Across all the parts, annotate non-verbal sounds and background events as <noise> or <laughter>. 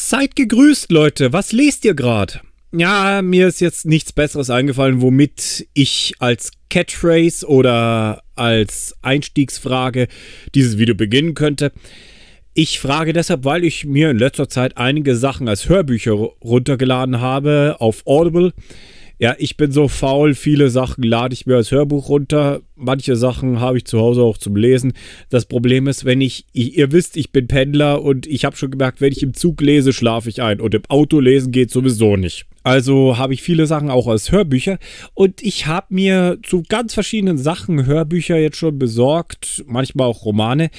Seid gegrüßt, Leute. Was lest ihr gerade? Ja, mir ist jetzt nichts Besseres eingefallen, womit ich als Catchphrase oder als Einstiegsfrage dieses Video beginnen könnte. Ich frage deshalb, weil ich mir in letzter Zeit einige Sachen als Hörbücher runtergeladen habe auf Audible. Ja, ich bin so faul, viele Sachen lade ich mir als Hörbuch runter, manche Sachen habe ich zu Hause auch zum Lesen. Das Problem ist, wenn ich, ihr wisst, ich bin Pendler und ich habe schon gemerkt, wenn ich im Zug lese, schlafe ich ein und im Auto lesen geht sowieso nicht. Also habe ich viele Sachen auch als Hörbücher und ich habe mir zu ganz verschiedenen Sachen Hörbücher jetzt schon besorgt, manchmal auch Romane.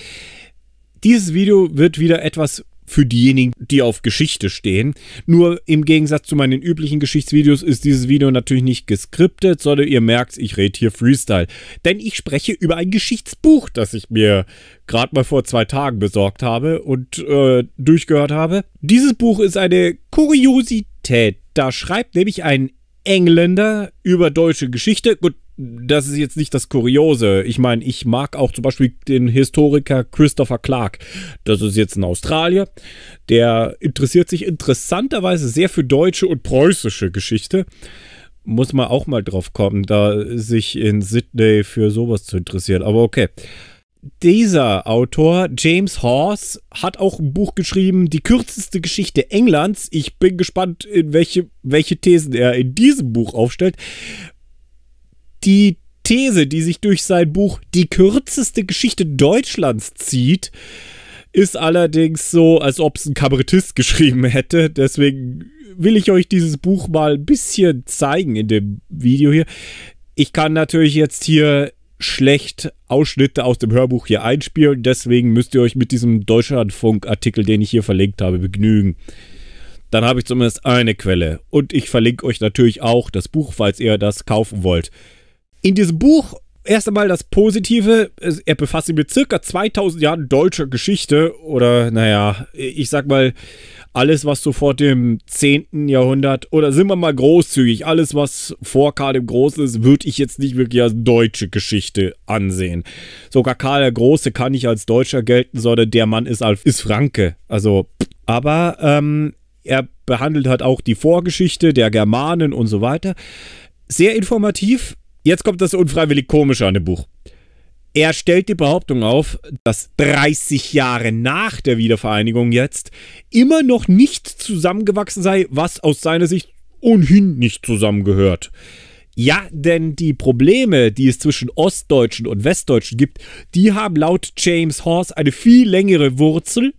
Dieses Video wird wieder etwas für diejenigen, die auf Geschichte stehen. Nur im Gegensatz zu meinen üblichen Geschichtsvideos ist dieses Video natürlich nicht geskriptet, sondern ihr merkt, ich rede hier Freestyle. Denn ich spreche über ein Geschichtsbuch, das ich mir gerade mal vor zwei Tagen besorgt habe und äh, durchgehört habe. Dieses Buch ist eine Kuriosität. Da schreibt nämlich ein Engländer über deutsche Geschichte. Gut, das ist jetzt nicht das Kuriose. Ich meine, ich mag auch zum Beispiel den Historiker Christopher Clark. Das ist jetzt ein Australier. Der interessiert sich interessanterweise sehr für deutsche und preußische Geschichte. Muss man auch mal drauf kommen, da sich in Sydney für sowas zu interessieren. Aber okay. Dieser Autor, James Horse, hat auch ein Buch geschrieben, Die kürzeste Geschichte Englands. Ich bin gespannt, in welche, welche Thesen er in diesem Buch aufstellt die These, die sich durch sein Buch Die kürzeste Geschichte Deutschlands zieht, ist allerdings so, als ob es ein Kabarettist geschrieben hätte. Deswegen will ich euch dieses Buch mal ein bisschen zeigen in dem Video hier. Ich kann natürlich jetzt hier schlecht Ausschnitte aus dem Hörbuch hier einspielen. Deswegen müsst ihr euch mit diesem Deutschlandfunk-Artikel, den ich hier verlinkt habe, begnügen. Dann habe ich zumindest eine Quelle. Und ich verlinke euch natürlich auch das Buch, falls ihr das kaufen wollt. In diesem Buch erst einmal das Positive, er befasst sich mit circa 2000 Jahren deutscher Geschichte oder, naja, ich sag mal, alles, was so vor dem 10. Jahrhundert oder sind wir mal großzügig, alles, was vor Karl dem Großen ist, würde ich jetzt nicht wirklich als deutsche Geschichte ansehen. Sogar Karl der Große kann nicht als Deutscher gelten, sondern der Mann ist, ist Franke. Also, aber ähm, er behandelt halt auch die Vorgeschichte der Germanen und so weiter. Sehr informativ, Jetzt kommt das unfreiwillig Komische an dem Buch. Er stellt die Behauptung auf, dass 30 Jahre nach der Wiedervereinigung jetzt immer noch nicht zusammengewachsen sei, was aus seiner Sicht ohnehin nicht zusammengehört. Ja, denn die Probleme, die es zwischen Ostdeutschen und Westdeutschen gibt, die haben laut James Horse eine viel längere Wurzel.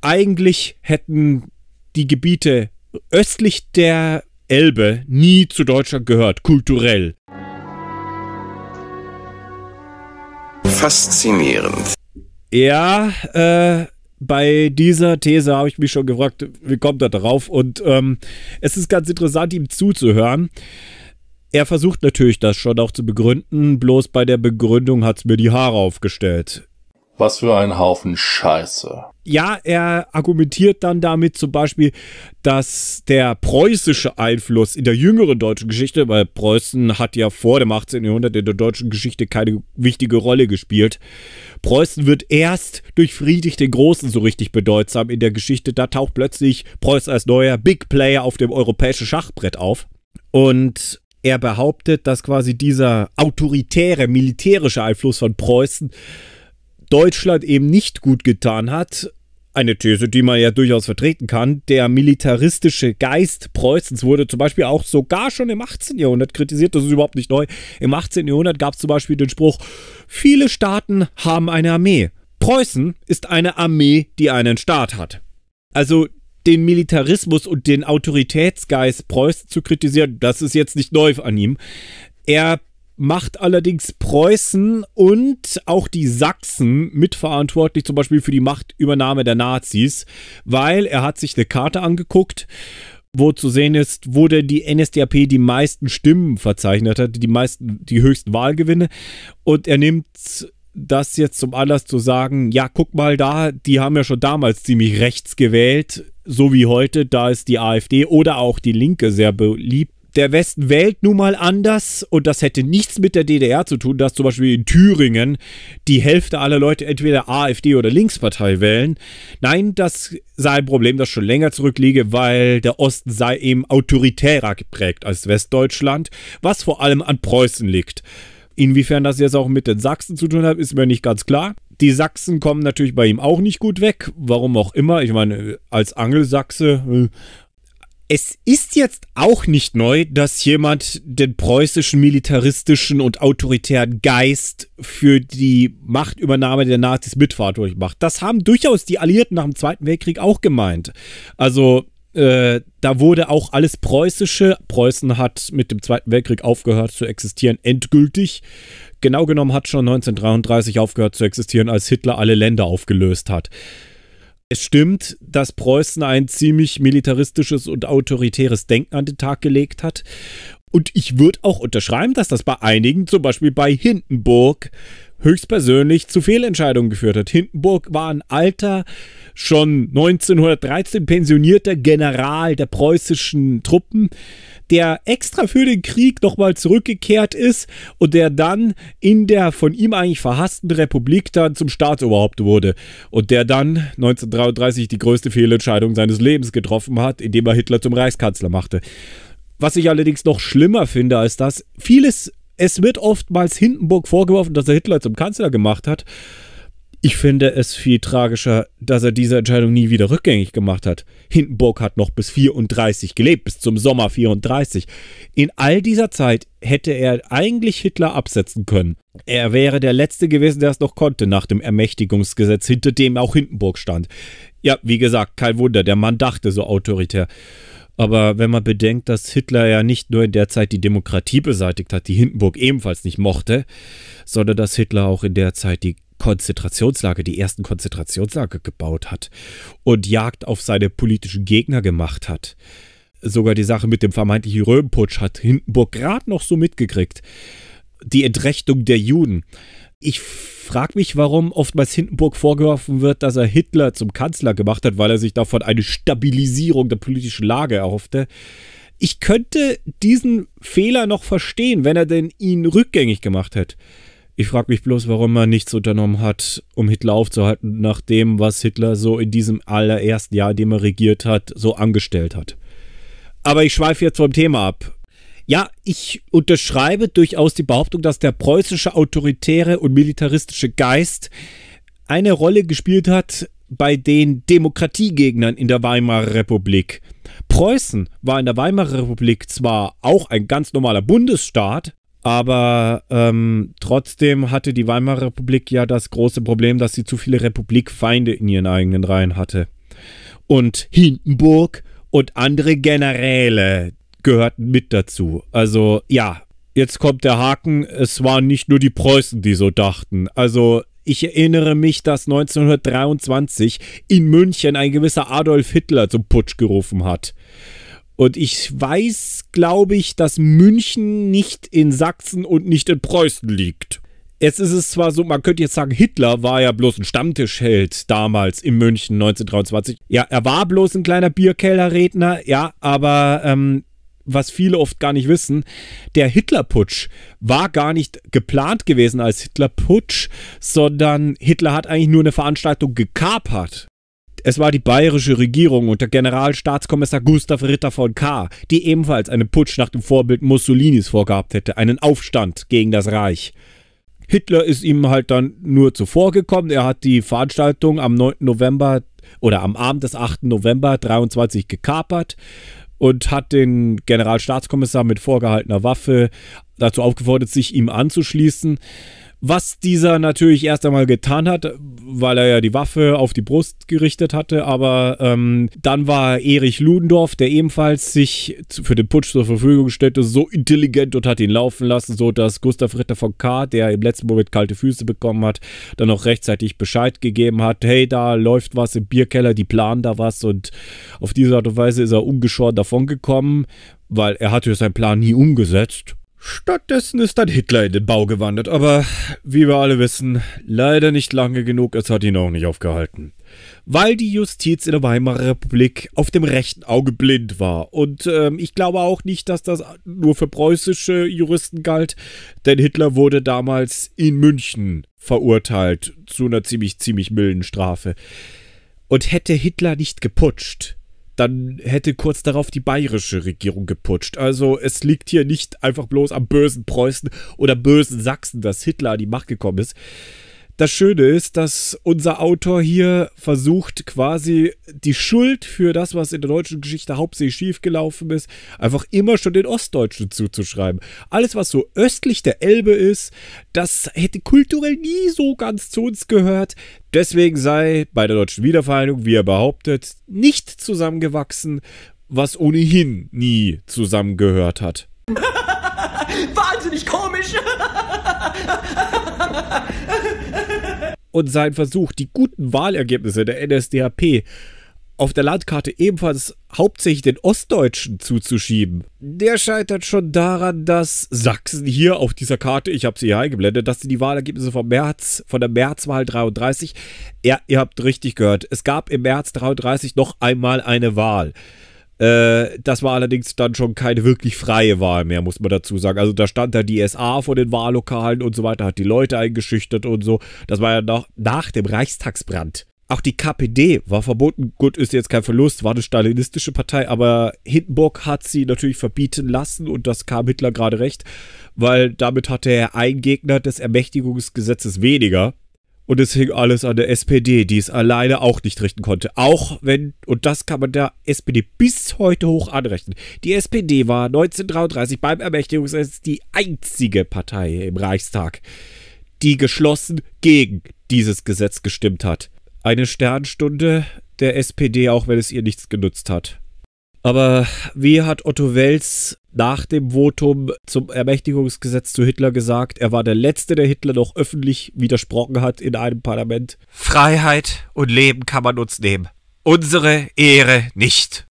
Eigentlich hätten die Gebiete östlich der Elbe nie zu Deutschland gehört, kulturell. faszinierend. Ja, äh, bei dieser These habe ich mich schon gefragt, wie kommt er darauf? Und ähm, es ist ganz interessant, ihm zuzuhören. Er versucht natürlich das schon auch zu begründen, bloß bei der Begründung hat es mir die Haare aufgestellt. Was für ein Haufen Scheiße. Ja, er argumentiert dann damit zum Beispiel, dass der preußische Einfluss in der jüngeren deutschen Geschichte, weil Preußen hat ja vor dem 18. Jahrhundert in der deutschen Geschichte keine wichtige Rolle gespielt. Preußen wird erst durch Friedrich den Großen so richtig bedeutsam in der Geschichte. Da taucht plötzlich Preußen als neuer Big Player auf dem europäischen Schachbrett auf. Und er behauptet, dass quasi dieser autoritäre militärische Einfluss von Preußen Deutschland eben nicht gut getan hat, eine These, die man ja durchaus vertreten kann. Der militaristische Geist Preußens wurde zum Beispiel auch sogar schon im 18. Jahrhundert kritisiert. Das ist überhaupt nicht neu. Im 18. Jahrhundert gab es zum Beispiel den Spruch, viele Staaten haben eine Armee. Preußen ist eine Armee, die einen Staat hat. Also den Militarismus und den Autoritätsgeist Preußen zu kritisieren, das ist jetzt nicht neu an ihm. Er macht allerdings Preußen und auch die Sachsen mitverantwortlich, zum Beispiel für die Machtübernahme der Nazis, weil er hat sich eine Karte angeguckt, wo zu sehen ist, wo die NSDAP die meisten Stimmen verzeichnet hat, die meisten, die höchsten Wahlgewinne. Und er nimmt das jetzt zum Anlass zu sagen, ja, guck mal da, die haben ja schon damals ziemlich rechts gewählt, so wie heute, da ist die AfD oder auch die Linke sehr beliebt der Westen wählt nun mal anders und das hätte nichts mit der DDR zu tun, dass zum Beispiel in Thüringen die Hälfte aller Leute entweder AfD oder Linkspartei wählen. Nein, das sei ein Problem, das schon länger zurückliege, weil der Osten sei eben autoritärer geprägt als Westdeutschland, was vor allem an Preußen liegt. Inwiefern das jetzt auch mit den Sachsen zu tun hat, ist mir nicht ganz klar. Die Sachsen kommen natürlich bei ihm auch nicht gut weg, warum auch immer. Ich meine, als Angelsachse äh, es ist jetzt auch nicht neu, dass jemand den preußischen militaristischen und autoritären Geist für die Machtübernahme der Nazis mitverantwortlich macht. Das haben durchaus die Alliierten nach dem Zweiten Weltkrieg auch gemeint. Also äh, da wurde auch alles Preußische, Preußen hat mit dem Zweiten Weltkrieg aufgehört zu existieren, endgültig. Genau genommen hat schon 1933 aufgehört zu existieren, als Hitler alle Länder aufgelöst hat. Es stimmt, dass Preußen ein ziemlich militaristisches und autoritäres Denken an den Tag gelegt hat. Und ich würde auch unterschreiben, dass das bei einigen, zum Beispiel bei Hindenburg, höchstpersönlich zu Fehlentscheidungen geführt hat. Hindenburg war ein alter, schon 1913 pensionierter General der preußischen Truppen der extra für den Krieg nochmal zurückgekehrt ist und der dann in der von ihm eigentlich verhassten Republik dann zum Staatsoberhaupt wurde und der dann 1933 die größte Fehlentscheidung seines Lebens getroffen hat, indem er Hitler zum Reichskanzler machte. Was ich allerdings noch schlimmer finde als das, vieles, es wird oftmals Hindenburg vorgeworfen, dass er Hitler zum Kanzler gemacht hat. Ich finde es viel tragischer, dass er diese Entscheidung nie wieder rückgängig gemacht hat. Hindenburg hat noch bis 34 gelebt, bis zum Sommer 34. In all dieser Zeit hätte er eigentlich Hitler absetzen können. Er wäre der Letzte gewesen, der es noch konnte, nach dem Ermächtigungsgesetz, hinter dem auch Hindenburg stand. Ja, wie gesagt, kein Wunder, der Mann dachte so autoritär. Aber wenn man bedenkt, dass Hitler ja nicht nur in der Zeit die Demokratie beseitigt hat, die Hindenburg ebenfalls nicht mochte, sondern dass Hitler auch in der Zeit die Konzentrationslager, die ersten Konzentrationslager gebaut hat und Jagd auf seine politischen Gegner gemacht hat. Sogar die Sache mit dem vermeintlichen Röhmputsch hat Hindenburg gerade noch so mitgekriegt. Die Entrechtung der Juden. Ich frage mich, warum oftmals Hindenburg vorgeworfen wird, dass er Hitler zum Kanzler gemacht hat, weil er sich davon eine Stabilisierung der politischen Lage erhoffte. Ich könnte diesen Fehler noch verstehen, wenn er denn ihn rückgängig gemacht hätte. Ich frage mich bloß, warum er nichts unternommen hat, um Hitler aufzuhalten, nach dem, was Hitler so in diesem allerersten Jahr, in dem er regiert hat, so angestellt hat. Aber ich schweife jetzt vom Thema ab. Ja, ich unterschreibe durchaus die Behauptung, dass der preußische autoritäre und militaristische Geist eine Rolle gespielt hat bei den Demokratiegegnern in der Weimarer Republik. Preußen war in der Weimarer Republik zwar auch ein ganz normaler Bundesstaat, aber ähm, trotzdem hatte die Weimarer Republik ja das große Problem, dass sie zu viele Republikfeinde in ihren eigenen Reihen hatte. Und Hindenburg und andere Generäle gehörten mit dazu. Also ja, jetzt kommt der Haken, es waren nicht nur die Preußen, die so dachten. Also ich erinnere mich, dass 1923 in München ein gewisser Adolf Hitler zum Putsch gerufen hat. Und ich weiß, glaube ich, dass München nicht in Sachsen und nicht in Preußen liegt. Jetzt ist es zwar so, man könnte jetzt sagen, Hitler war ja bloß ein Stammtischheld damals in München 1923. Ja, er war bloß ein kleiner Bierkellerredner, ja, aber ähm, was viele oft gar nicht wissen, der Hitlerputsch war gar nicht geplant gewesen als Hitlerputsch, sondern Hitler hat eigentlich nur eine Veranstaltung gekapert. Es war die bayerische Regierung unter Generalstaatskommissar Gustav Ritter von K., die ebenfalls einen Putsch nach dem Vorbild Mussolinis vorgehabt hätte, einen Aufstand gegen das Reich. Hitler ist ihm halt dann nur zuvorgekommen. Er hat die Veranstaltung am 9. November oder am Abend des 8. November 23 gekapert und hat den Generalstaatskommissar mit vorgehaltener Waffe dazu aufgefordert, sich ihm anzuschließen. Was dieser natürlich erst einmal getan hat, weil er ja die Waffe auf die Brust gerichtet hatte, aber ähm, dann war Erich Ludendorff, der ebenfalls sich für den Putsch zur Verfügung stellte, so intelligent und hat ihn laufen lassen, so dass Gustav Ritter von K., der im letzten Moment kalte Füße bekommen hat, dann auch rechtzeitig Bescheid gegeben hat, hey, da läuft was im Bierkeller, die planen da was und auf diese Art und Weise ist er ungeschoren davongekommen, weil er hatte seinen Plan nie umgesetzt Stattdessen ist dann Hitler in den Bau gewandert, aber wie wir alle wissen, leider nicht lange genug, es hat ihn auch nicht aufgehalten. Weil die Justiz in der Weimarer Republik auf dem rechten Auge blind war. Und ähm, ich glaube auch nicht, dass das nur für preußische Juristen galt, denn Hitler wurde damals in München verurteilt zu einer ziemlich, ziemlich milden Strafe. Und hätte Hitler nicht geputscht, dann hätte kurz darauf die bayerische Regierung geputscht. Also es liegt hier nicht einfach bloß am bösen Preußen oder bösen Sachsen, dass Hitler an die Macht gekommen ist. Das Schöne ist, dass unser Autor hier versucht, quasi die Schuld für das, was in der deutschen Geschichte hauptsächlich schiefgelaufen ist, einfach immer schon den Ostdeutschen zuzuschreiben. Alles, was so östlich der Elbe ist, das hätte kulturell nie so ganz zu uns gehört. Deswegen sei bei der deutschen Wiedervereinigung, wie er behauptet, nicht zusammengewachsen, was ohnehin nie zusammengehört hat. <laughs> Wahnsinnig komisch! <laughs> und sein Versuch, die guten Wahlergebnisse der NSDAP auf der Landkarte ebenfalls hauptsächlich den Ostdeutschen zuzuschieben. Der scheitert schon daran, dass Sachsen hier auf dieser Karte, ich habe sie hier eingeblendet, dass sie die Wahlergebnisse vom März, von der Märzwahl 33, ja, ihr habt richtig gehört, es gab im März 33 noch einmal eine Wahl. Äh, das war allerdings dann schon keine wirklich freie Wahl mehr, muss man dazu sagen. Also da stand da die SA vor den Wahllokalen und so weiter, hat die Leute eingeschüchtert und so. Das war ja noch nach dem Reichstagsbrand. Auch die KPD war verboten. Gut, ist jetzt kein Verlust, war eine stalinistische Partei, aber Hindenburg hat sie natürlich verbieten lassen und das kam Hitler gerade recht, weil damit hatte er einen Gegner des Ermächtigungsgesetzes weniger. Und es hing alles an der SPD, die es alleine auch nicht richten konnte. Auch wenn, und das kann man der SPD bis heute hoch anrechnen, die SPD war 1933 beim Ermächtigungsgesetz die einzige Partei im Reichstag, die geschlossen gegen dieses Gesetz gestimmt hat. Eine Sternstunde der SPD, auch wenn es ihr nichts genutzt hat. Aber wie hat Otto Wels nach dem Votum zum Ermächtigungsgesetz zu Hitler gesagt, er war der Letzte, der Hitler noch öffentlich widersprochen hat in einem Parlament? Freiheit und Leben kann man uns nehmen, unsere Ehre nicht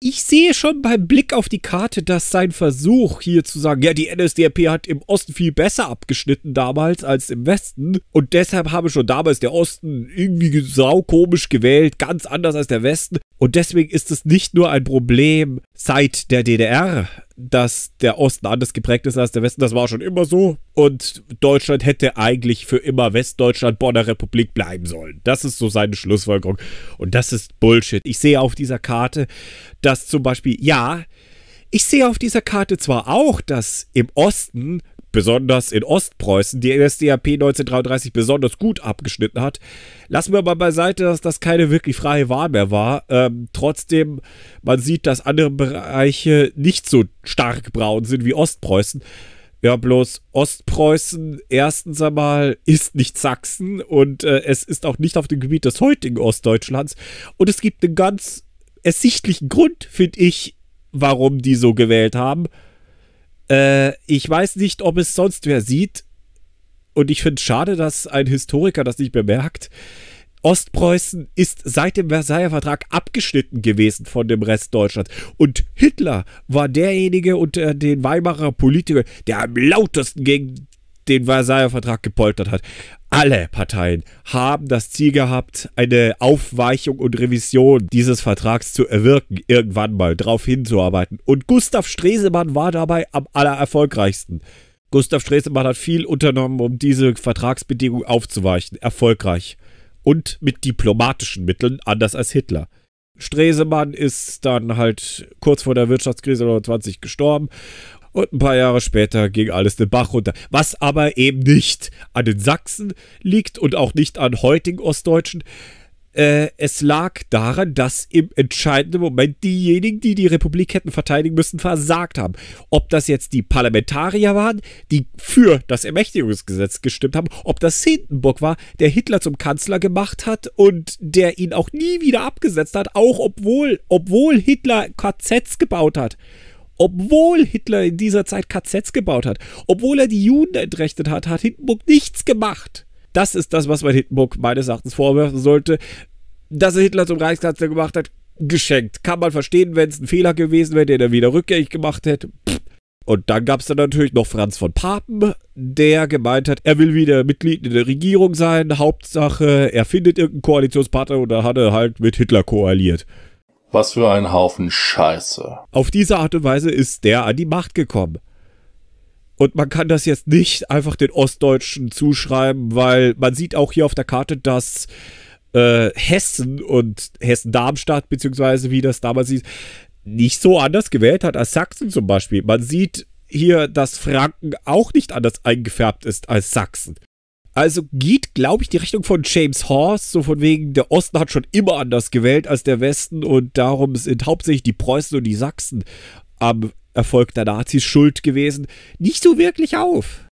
ich sehe schon beim Blick auf die Karte, dass sein Versuch hier zu sagen, ja, die NSDAP hat im Osten viel besser abgeschnitten damals als im Westen und deshalb habe schon damals der Osten irgendwie saukomisch gewählt, ganz anders als der Westen und deswegen ist es nicht nur ein Problem seit der DDR, dass der Osten anders geprägt ist als der Westen. Das war schon immer so. Und Deutschland hätte eigentlich für immer Westdeutschland Bonner Republik bleiben sollen. Das ist so seine Schlussfolgerung. Und das ist Bullshit. Ich sehe auf dieser Karte, dass zum Beispiel, ja, ich sehe auf dieser Karte zwar auch, dass im Osten besonders in Ostpreußen die NSDAP 1933 besonders gut abgeschnitten hat. Lassen wir mal beiseite, dass das keine wirklich freie Wahl mehr war. Ähm, trotzdem, man sieht, dass andere Bereiche nicht so stark braun sind wie Ostpreußen. Ja, bloß Ostpreußen erstens einmal ist nicht Sachsen und äh, es ist auch nicht auf dem Gebiet des heutigen Ostdeutschlands. Und es gibt einen ganz ersichtlichen Grund, finde ich, warum die so gewählt haben. Äh, ich weiß nicht, ob es sonst wer sieht. Und ich finde es schade, dass ein Historiker das nicht bemerkt. Ostpreußen ist seit dem Versailler Vertrag abgeschnitten gewesen von dem Rest Deutschlands. Und Hitler war derjenige unter den Weimarer Politikern, der am lautesten gegen den Versailler Vertrag gepoltert hat. Alle Parteien haben das Ziel gehabt, eine Aufweichung und Revision dieses Vertrags zu erwirken, irgendwann mal drauf hinzuarbeiten. Und Gustav Stresemann war dabei am allererfolgreichsten. Gustav Stresemann hat viel unternommen, um diese Vertragsbedingungen aufzuweichen. Erfolgreich. Und mit diplomatischen Mitteln, anders als Hitler. Stresemann ist dann halt kurz vor der Wirtschaftskrise 1920 gestorben und ein paar Jahre später ging alles den Bach runter. Was aber eben nicht an den Sachsen liegt und auch nicht an heutigen Ostdeutschen. Äh, es lag daran, dass im entscheidenden Moment diejenigen, die die Republik hätten verteidigen müssen, versagt haben. Ob das jetzt die Parlamentarier waren, die für das Ermächtigungsgesetz gestimmt haben, ob das Hindenburg war, der Hitler zum Kanzler gemacht hat und der ihn auch nie wieder abgesetzt hat, auch obwohl, obwohl Hitler KZs gebaut hat obwohl Hitler in dieser Zeit KZs gebaut hat, obwohl er die Juden entrechtet hat, hat Hindenburg nichts gemacht. Das ist das, was man Hindenburg meines Erachtens vorwerfen sollte. Dass er Hitler zum Reichskanzler gemacht hat, geschenkt. Kann man verstehen, wenn es ein Fehler gewesen wäre, den er wieder rückgängig gemacht hätte. Und dann gab es dann natürlich noch Franz von Papen, der gemeint hat, er will wieder Mitglied in der Regierung sein. Hauptsache, er findet irgendeinen Koalitionspartner und da hat er halt mit Hitler koaliert. Was für ein Haufen Scheiße. Auf diese Art und Weise ist der an die Macht gekommen. Und man kann das jetzt nicht einfach den Ostdeutschen zuschreiben, weil man sieht auch hier auf der Karte, dass äh, Hessen und Hessen-Darmstadt, beziehungsweise wie das damals hieß, nicht so anders gewählt hat als Sachsen zum Beispiel. Man sieht hier, dass Franken auch nicht anders eingefärbt ist als Sachsen. Also geht, glaube ich, die Richtung von James Horst, so von wegen, der Osten hat schon immer anders gewählt als der Westen und darum sind hauptsächlich die Preußen und die Sachsen am Erfolg der Nazis schuld gewesen, nicht so wirklich auf.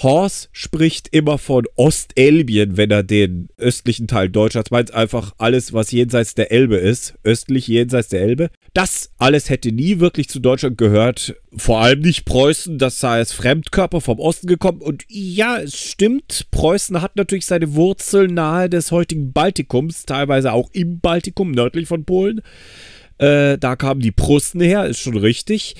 Horst spricht immer von Ostelbien, wenn er den östlichen Teil Deutschlands meint, einfach alles, was jenseits der Elbe ist, östlich jenseits der Elbe. Das alles hätte nie wirklich zu Deutschland gehört, vor allem nicht Preußen, das sei als Fremdkörper vom Osten gekommen. Und ja, es stimmt, Preußen hat natürlich seine Wurzeln nahe des heutigen Baltikums, teilweise auch im Baltikum, nördlich von Polen. Äh, da kamen die Prussen her, ist schon richtig.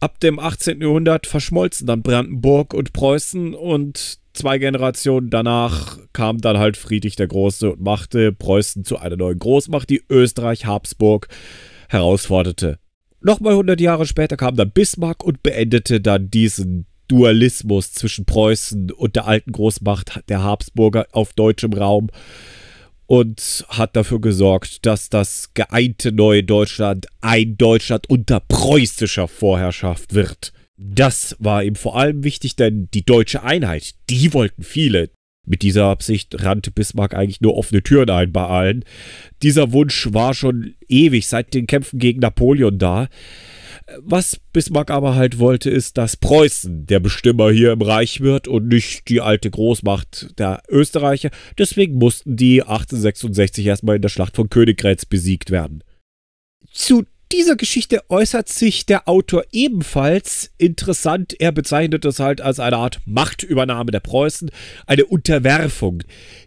Ab dem 18. Jahrhundert verschmolzen dann Brandenburg und Preußen und zwei Generationen danach kam dann halt Friedrich der Große und machte Preußen zu einer neuen Großmacht, die Österreich Habsburg herausforderte. Nochmal 100 Jahre später kam dann Bismarck und beendete dann diesen Dualismus zwischen Preußen und der alten Großmacht der Habsburger auf deutschem Raum und hat dafür gesorgt, dass das geeinte neue Deutschland ein Deutschland unter preußischer Vorherrschaft wird. Das war ihm vor allem wichtig, denn die deutsche Einheit, die wollten viele. Mit dieser Absicht rannte Bismarck eigentlich nur offene Türen ein bei allen. Dieser Wunsch war schon ewig seit den Kämpfen gegen Napoleon da. Was Bismarck aber halt wollte, ist, dass Preußen der Bestimmer hier im Reich wird und nicht die alte Großmacht der Österreicher. Deswegen mussten die 1866 erstmal in der Schlacht von Königgrätz besiegt werden. Zu dieser Geschichte äußert sich der Autor ebenfalls interessant. Er bezeichnet es halt als eine Art Machtübernahme der Preußen, eine Unterwerfung.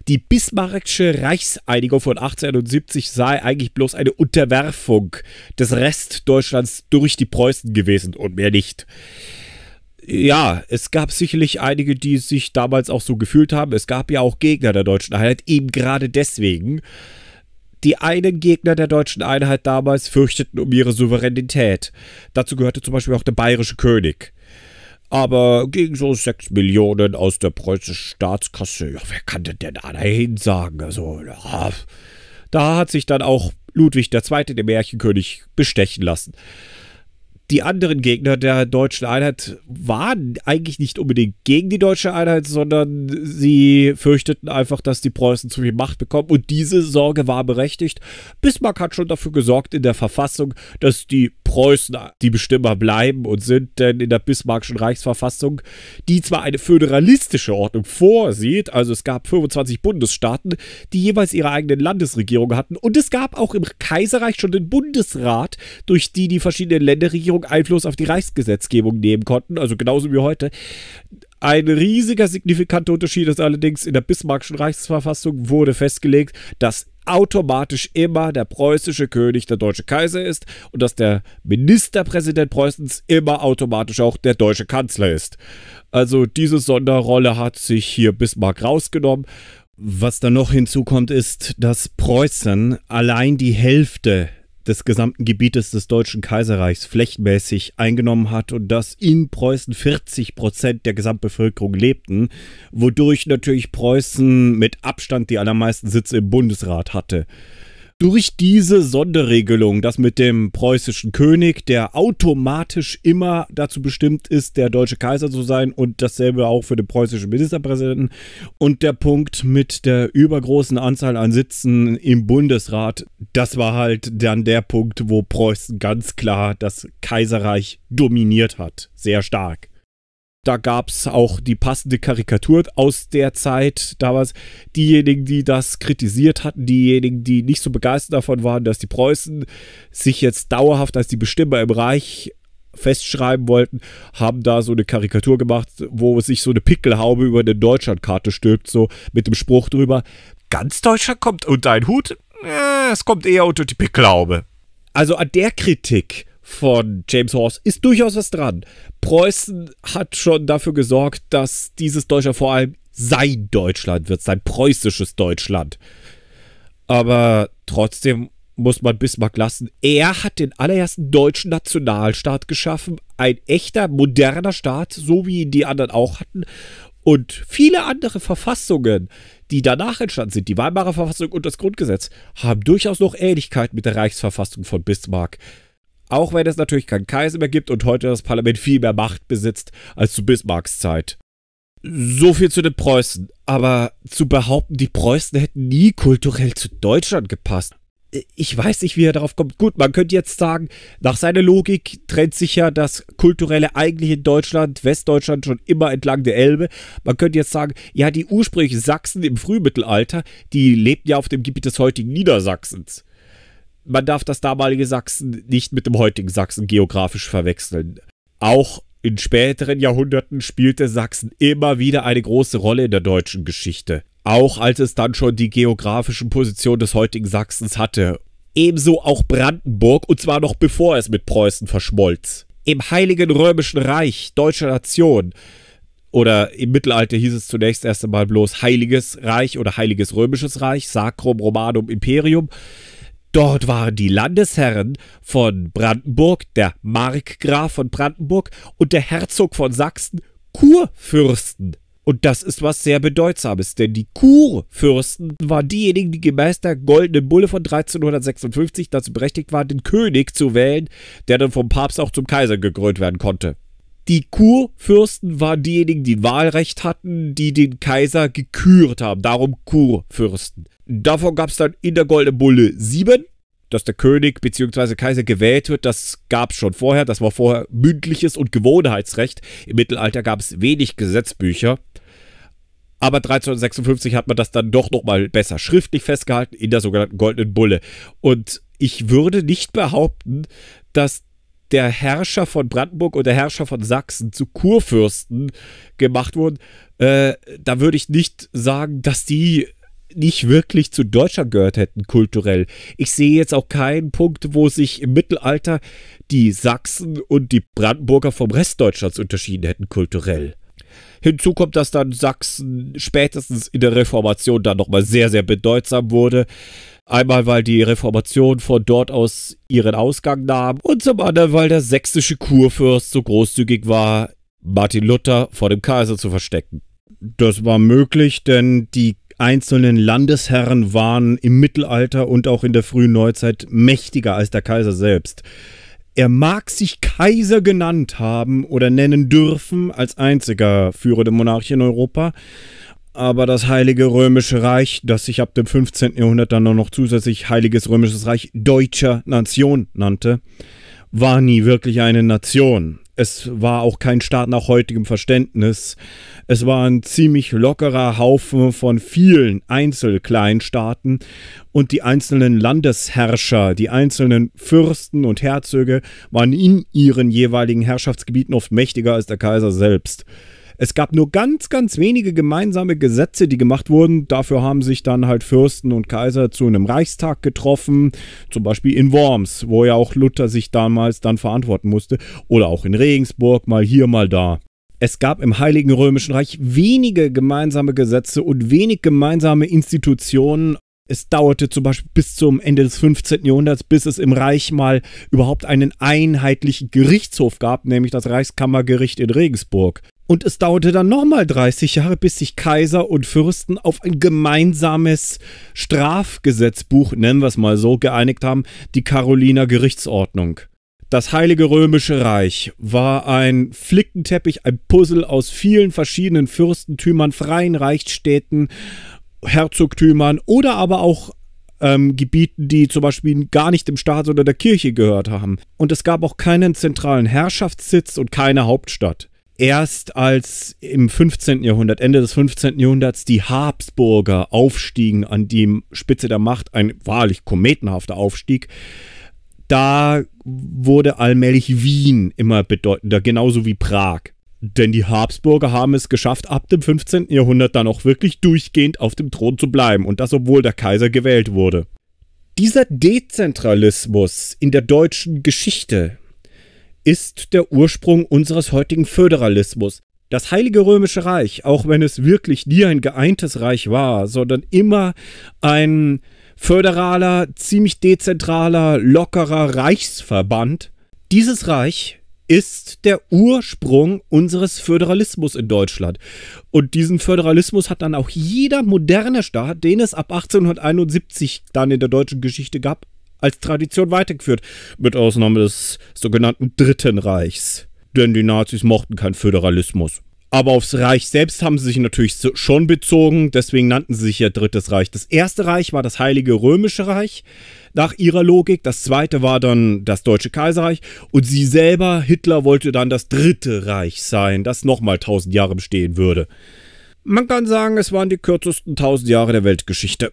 Die bismarckische Reichseinigung von 1870 sei eigentlich bloß eine Unterwerfung des Restdeutschlands durch die Preußen gewesen und mehr nicht ja, es gab sicherlich einige, die sich damals auch so gefühlt haben. Es gab ja auch Gegner der deutschen Einheit, eben gerade deswegen. Die einen Gegner der deutschen Einheit damals fürchteten um ihre Souveränität. Dazu gehörte zum Beispiel auch der bayerische König. Aber gegen so sechs Millionen aus der preußischen Staatskasse, ja, wer kann denn denn allein sagen? Also, ja, da hat sich dann auch Ludwig II., der Märchenkönig, bestechen lassen die anderen Gegner der deutschen Einheit waren eigentlich nicht unbedingt gegen die deutsche Einheit, sondern sie fürchteten einfach, dass die Preußen zu viel Macht bekommen und diese Sorge war berechtigt. Bismarck hat schon dafür gesorgt in der Verfassung, dass die Preußner. Die Bestimmer bleiben und sind denn in der Bismarckischen Reichsverfassung, die zwar eine föderalistische Ordnung vorsieht, also es gab 25 Bundesstaaten, die jeweils ihre eigenen Landesregierungen hatten und es gab auch im Kaiserreich schon den Bundesrat, durch die die verschiedenen Länderregierungen Einfluss auf die Reichsgesetzgebung nehmen konnten, also genauso wie heute. Ein riesiger, signifikanter Unterschied ist allerdings, in der Bismarckschen Reichsverfassung wurde festgelegt, dass automatisch immer der preußische König der deutsche Kaiser ist und dass der Ministerpräsident Preußens immer automatisch auch der deutsche Kanzler ist. Also diese Sonderrolle hat sich hier Bismarck rausgenommen. Was da noch hinzukommt, ist, dass Preußen allein die Hälfte des gesamten Gebietes des Deutschen Kaiserreichs flächenmäßig eingenommen hat und dass in Preußen 40 Prozent der Gesamtbevölkerung lebten, wodurch natürlich Preußen mit Abstand die allermeisten Sitze im Bundesrat hatte. Durch diese Sonderregelung, das mit dem preußischen König, der automatisch immer dazu bestimmt ist, der deutsche Kaiser zu sein und dasselbe auch für den preußischen Ministerpräsidenten und der Punkt mit der übergroßen Anzahl an Sitzen im Bundesrat, das war halt dann der Punkt, wo Preußen ganz klar das Kaiserreich dominiert hat, sehr stark. Da gab es auch die passende Karikatur aus der Zeit damals. Diejenigen, die das kritisiert hatten, diejenigen, die nicht so begeistert davon waren, dass die Preußen sich jetzt dauerhaft als die Bestimmer im Reich festschreiben wollten, haben da so eine Karikatur gemacht, wo sich so eine Pickelhaube über eine Deutschlandkarte stülpt, so mit dem Spruch drüber. Ganz Deutschland kommt unter einen Hut? Äh, es kommt eher unter die Pickelhaube. Also an der Kritik von James Horst ist durchaus was dran. Preußen hat schon dafür gesorgt, dass dieses Deutschland vor allem sein Deutschland wird, sein preußisches Deutschland. Aber trotzdem muss man Bismarck lassen. Er hat den allerersten deutschen Nationalstaat geschaffen. Ein echter, moderner Staat, so wie ihn die anderen auch hatten. Und viele andere Verfassungen, die danach entstanden sind, die Weimarer Verfassung und das Grundgesetz, haben durchaus noch Ähnlichkeit mit der Reichsverfassung von Bismarck. Auch wenn es natürlich keinen Kaiser mehr gibt und heute das Parlament viel mehr Macht besitzt als zu Bismarcks Zeit. So viel zu den Preußen. Aber zu behaupten, die Preußen hätten nie kulturell zu Deutschland gepasst. Ich weiß nicht, wie er darauf kommt. Gut, man könnte jetzt sagen, nach seiner Logik trennt sich ja das Kulturelle eigentlich in Deutschland, Westdeutschland schon immer entlang der Elbe. Man könnte jetzt sagen, ja, die ursprünglichen Sachsen im Frühmittelalter, die lebten ja auf dem Gebiet des heutigen Niedersachsens man darf das damalige Sachsen nicht mit dem heutigen Sachsen geografisch verwechseln. Auch in späteren Jahrhunderten spielte Sachsen immer wieder eine große Rolle in der deutschen Geschichte, auch als es dann schon die geografischen Positionen des heutigen Sachsens hatte. Ebenso auch Brandenburg, und zwar noch bevor es mit Preußen verschmolz. Im Heiligen Römischen Reich deutscher Nation, oder im Mittelalter hieß es zunächst erst einmal bloß Heiliges Reich oder Heiliges Römisches Reich, Sacrum Romanum Imperium, Dort waren die Landesherren von Brandenburg, der Markgraf von Brandenburg und der Herzog von Sachsen Kurfürsten. Und das ist was sehr Bedeutsames, denn die Kurfürsten waren diejenigen, die gemäß der Goldenen Bulle von 1356 dazu berechtigt waren, den König zu wählen, der dann vom Papst auch zum Kaiser gekrönt werden konnte die Kurfürsten waren diejenigen, die Wahlrecht hatten, die den Kaiser gekürt haben. Darum Kurfürsten. Davon gab es dann in der Goldenen Bulle sieben. Dass der König bzw. Kaiser gewählt wird, das gab es schon vorher. Das war vorher mündliches und Gewohnheitsrecht. Im Mittelalter gab es wenig Gesetzbücher. Aber 1356 hat man das dann doch nochmal besser schriftlich festgehalten in der sogenannten Goldenen Bulle. Und ich würde nicht behaupten, dass der Herrscher von Brandenburg und der Herrscher von Sachsen zu Kurfürsten gemacht wurden, äh, da würde ich nicht sagen, dass die nicht wirklich zu Deutschland gehört hätten, kulturell. Ich sehe jetzt auch keinen Punkt, wo sich im Mittelalter die Sachsen und die Brandenburger vom Rest Deutschlands unterschieden hätten, kulturell. Hinzu kommt, dass dann Sachsen spätestens in der Reformation dann nochmal sehr, sehr bedeutsam wurde. Einmal, weil die Reformation von dort aus ihren Ausgang nahm und zum anderen, weil der sächsische Kurfürst so großzügig war, Martin Luther vor dem Kaiser zu verstecken. Das war möglich, denn die einzelnen Landesherren waren im Mittelalter und auch in der frühen Neuzeit mächtiger als der Kaiser selbst. Er mag sich Kaiser genannt haben oder nennen dürfen als einziger führende Monarch in Europa, aber das Heilige Römische Reich, das sich ab dem 15. Jahrhundert dann noch zusätzlich Heiliges Römisches Reich deutscher Nation nannte, war nie wirklich eine Nation. Es war auch kein Staat nach heutigem Verständnis. Es war ein ziemlich lockerer Haufen von vielen Einzelkleinstaaten und die einzelnen Landesherrscher, die einzelnen Fürsten und Herzöge waren in ihren jeweiligen Herrschaftsgebieten oft mächtiger als der Kaiser selbst. Es gab nur ganz, ganz wenige gemeinsame Gesetze, die gemacht wurden. Dafür haben sich dann halt Fürsten und Kaiser zu einem Reichstag getroffen, zum Beispiel in Worms, wo ja auch Luther sich damals dann verantworten musste, oder auch in Regensburg, mal hier, mal da. Es gab im Heiligen Römischen Reich wenige gemeinsame Gesetze und wenig gemeinsame Institutionen, es dauerte zum Beispiel bis zum Ende des 15. Jahrhunderts, bis es im Reich mal überhaupt einen einheitlichen Gerichtshof gab, nämlich das Reichskammergericht in Regensburg. Und es dauerte dann nochmal 30 Jahre, bis sich Kaiser und Fürsten auf ein gemeinsames Strafgesetzbuch, nennen wir es mal so, geeinigt haben, die Karoliner Gerichtsordnung. Das Heilige Römische Reich war ein Flickenteppich, ein Puzzle aus vielen verschiedenen Fürstentümern, freien Reichsstädten, Herzogtümern oder aber auch ähm, Gebieten, die zum Beispiel gar nicht dem Staat oder der Kirche gehört haben. Und es gab auch keinen zentralen Herrschaftssitz und keine Hauptstadt erst als im 15. Jahrhundert, Ende des 15. Jahrhunderts, die Habsburger aufstiegen, an die Spitze der Macht, ein wahrlich kometenhafter Aufstieg, da wurde allmählich Wien immer bedeutender, genauso wie Prag. Denn die Habsburger haben es geschafft, ab dem 15. Jahrhundert dann auch wirklich durchgehend auf dem Thron zu bleiben, und das obwohl der Kaiser gewählt wurde. Dieser Dezentralismus in der deutschen Geschichte ist der Ursprung unseres heutigen Föderalismus. Das Heilige Römische Reich, auch wenn es wirklich nie ein geeintes Reich war, sondern immer ein föderaler, ziemlich dezentraler, lockerer Reichsverband, dieses Reich ist der Ursprung unseres Föderalismus in Deutschland. Und diesen Föderalismus hat dann auch jeder moderne Staat, den es ab 1871 dann in der deutschen Geschichte gab, als Tradition weitergeführt, mit Ausnahme des sogenannten Dritten Reichs. Denn die Nazis mochten keinen Föderalismus. Aber aufs Reich selbst haben sie sich natürlich schon bezogen, deswegen nannten sie sich ja Drittes Reich. Das Erste Reich war das Heilige Römische Reich, nach ihrer Logik. Das Zweite war dann das Deutsche Kaiserreich. Und sie selber, Hitler, wollte dann das Dritte Reich sein, das nochmal tausend Jahre bestehen würde. Man kann sagen, es waren die kürzesten tausend Jahre der Weltgeschichte.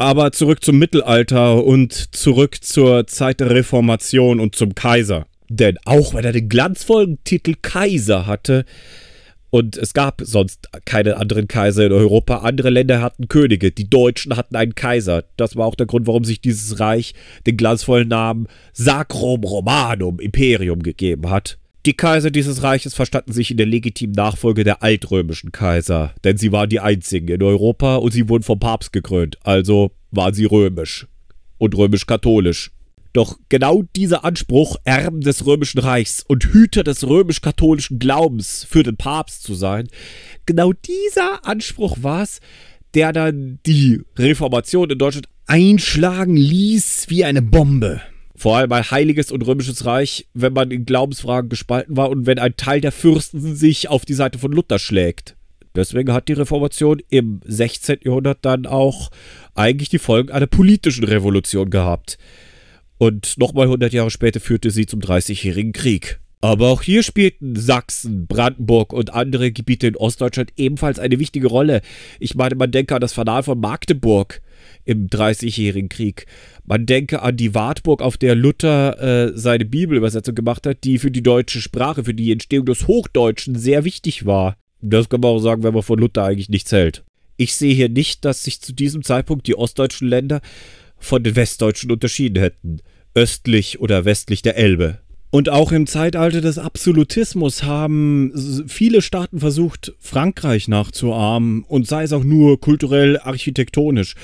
Aber zurück zum Mittelalter und zurück zur Zeit der Reformation und zum Kaiser. Denn auch wenn er den glanzvollen Titel Kaiser hatte, und es gab sonst keine anderen Kaiser in Europa. Andere Länder hatten Könige. Die Deutschen hatten einen Kaiser. Das war auch der Grund, warum sich dieses Reich den glanzvollen Namen Sacrum Romanum Imperium gegeben hat. Die Kaiser dieses Reiches verstanden sich in der legitimen Nachfolge der altrömischen Kaiser, denn sie waren die einzigen in Europa und sie wurden vom Papst gekrönt, also waren sie römisch und römisch-katholisch. Doch genau dieser Anspruch, Erben des Römischen Reichs und Hüter des römisch-katholischen Glaubens für den Papst zu sein, genau dieser Anspruch war es, der dann die Reformation in Deutschland einschlagen ließ wie eine Bombe. Vor allem ein heiliges und römisches Reich, wenn man in Glaubensfragen gespalten war und wenn ein Teil der Fürsten sich auf die Seite von Luther schlägt. Deswegen hat die Reformation im 16. Jahrhundert dann auch eigentlich die Folgen einer politischen Revolution gehabt. Und nochmal 100 Jahre später führte sie zum Dreißigjährigen Krieg. Aber auch hier spielten Sachsen, Brandenburg und andere Gebiete in Ostdeutschland ebenfalls eine wichtige Rolle. Ich meine, man denke an das Fanal von Magdeburg im Dreißigjährigen Krieg. Man denke an die Wartburg, auf der Luther äh, seine Bibelübersetzung gemacht hat, die für die deutsche Sprache, für die Entstehung des Hochdeutschen sehr wichtig war. Das kann man auch sagen, wenn man von Luther eigentlich nichts hält. Ich sehe hier nicht, dass sich zu diesem Zeitpunkt die ostdeutschen Länder von den westdeutschen unterschieden hätten, östlich oder westlich der Elbe. Und auch im Zeitalter des Absolutismus haben viele Staaten versucht, Frankreich nachzuahmen und sei es auch nur kulturell, architektonisch.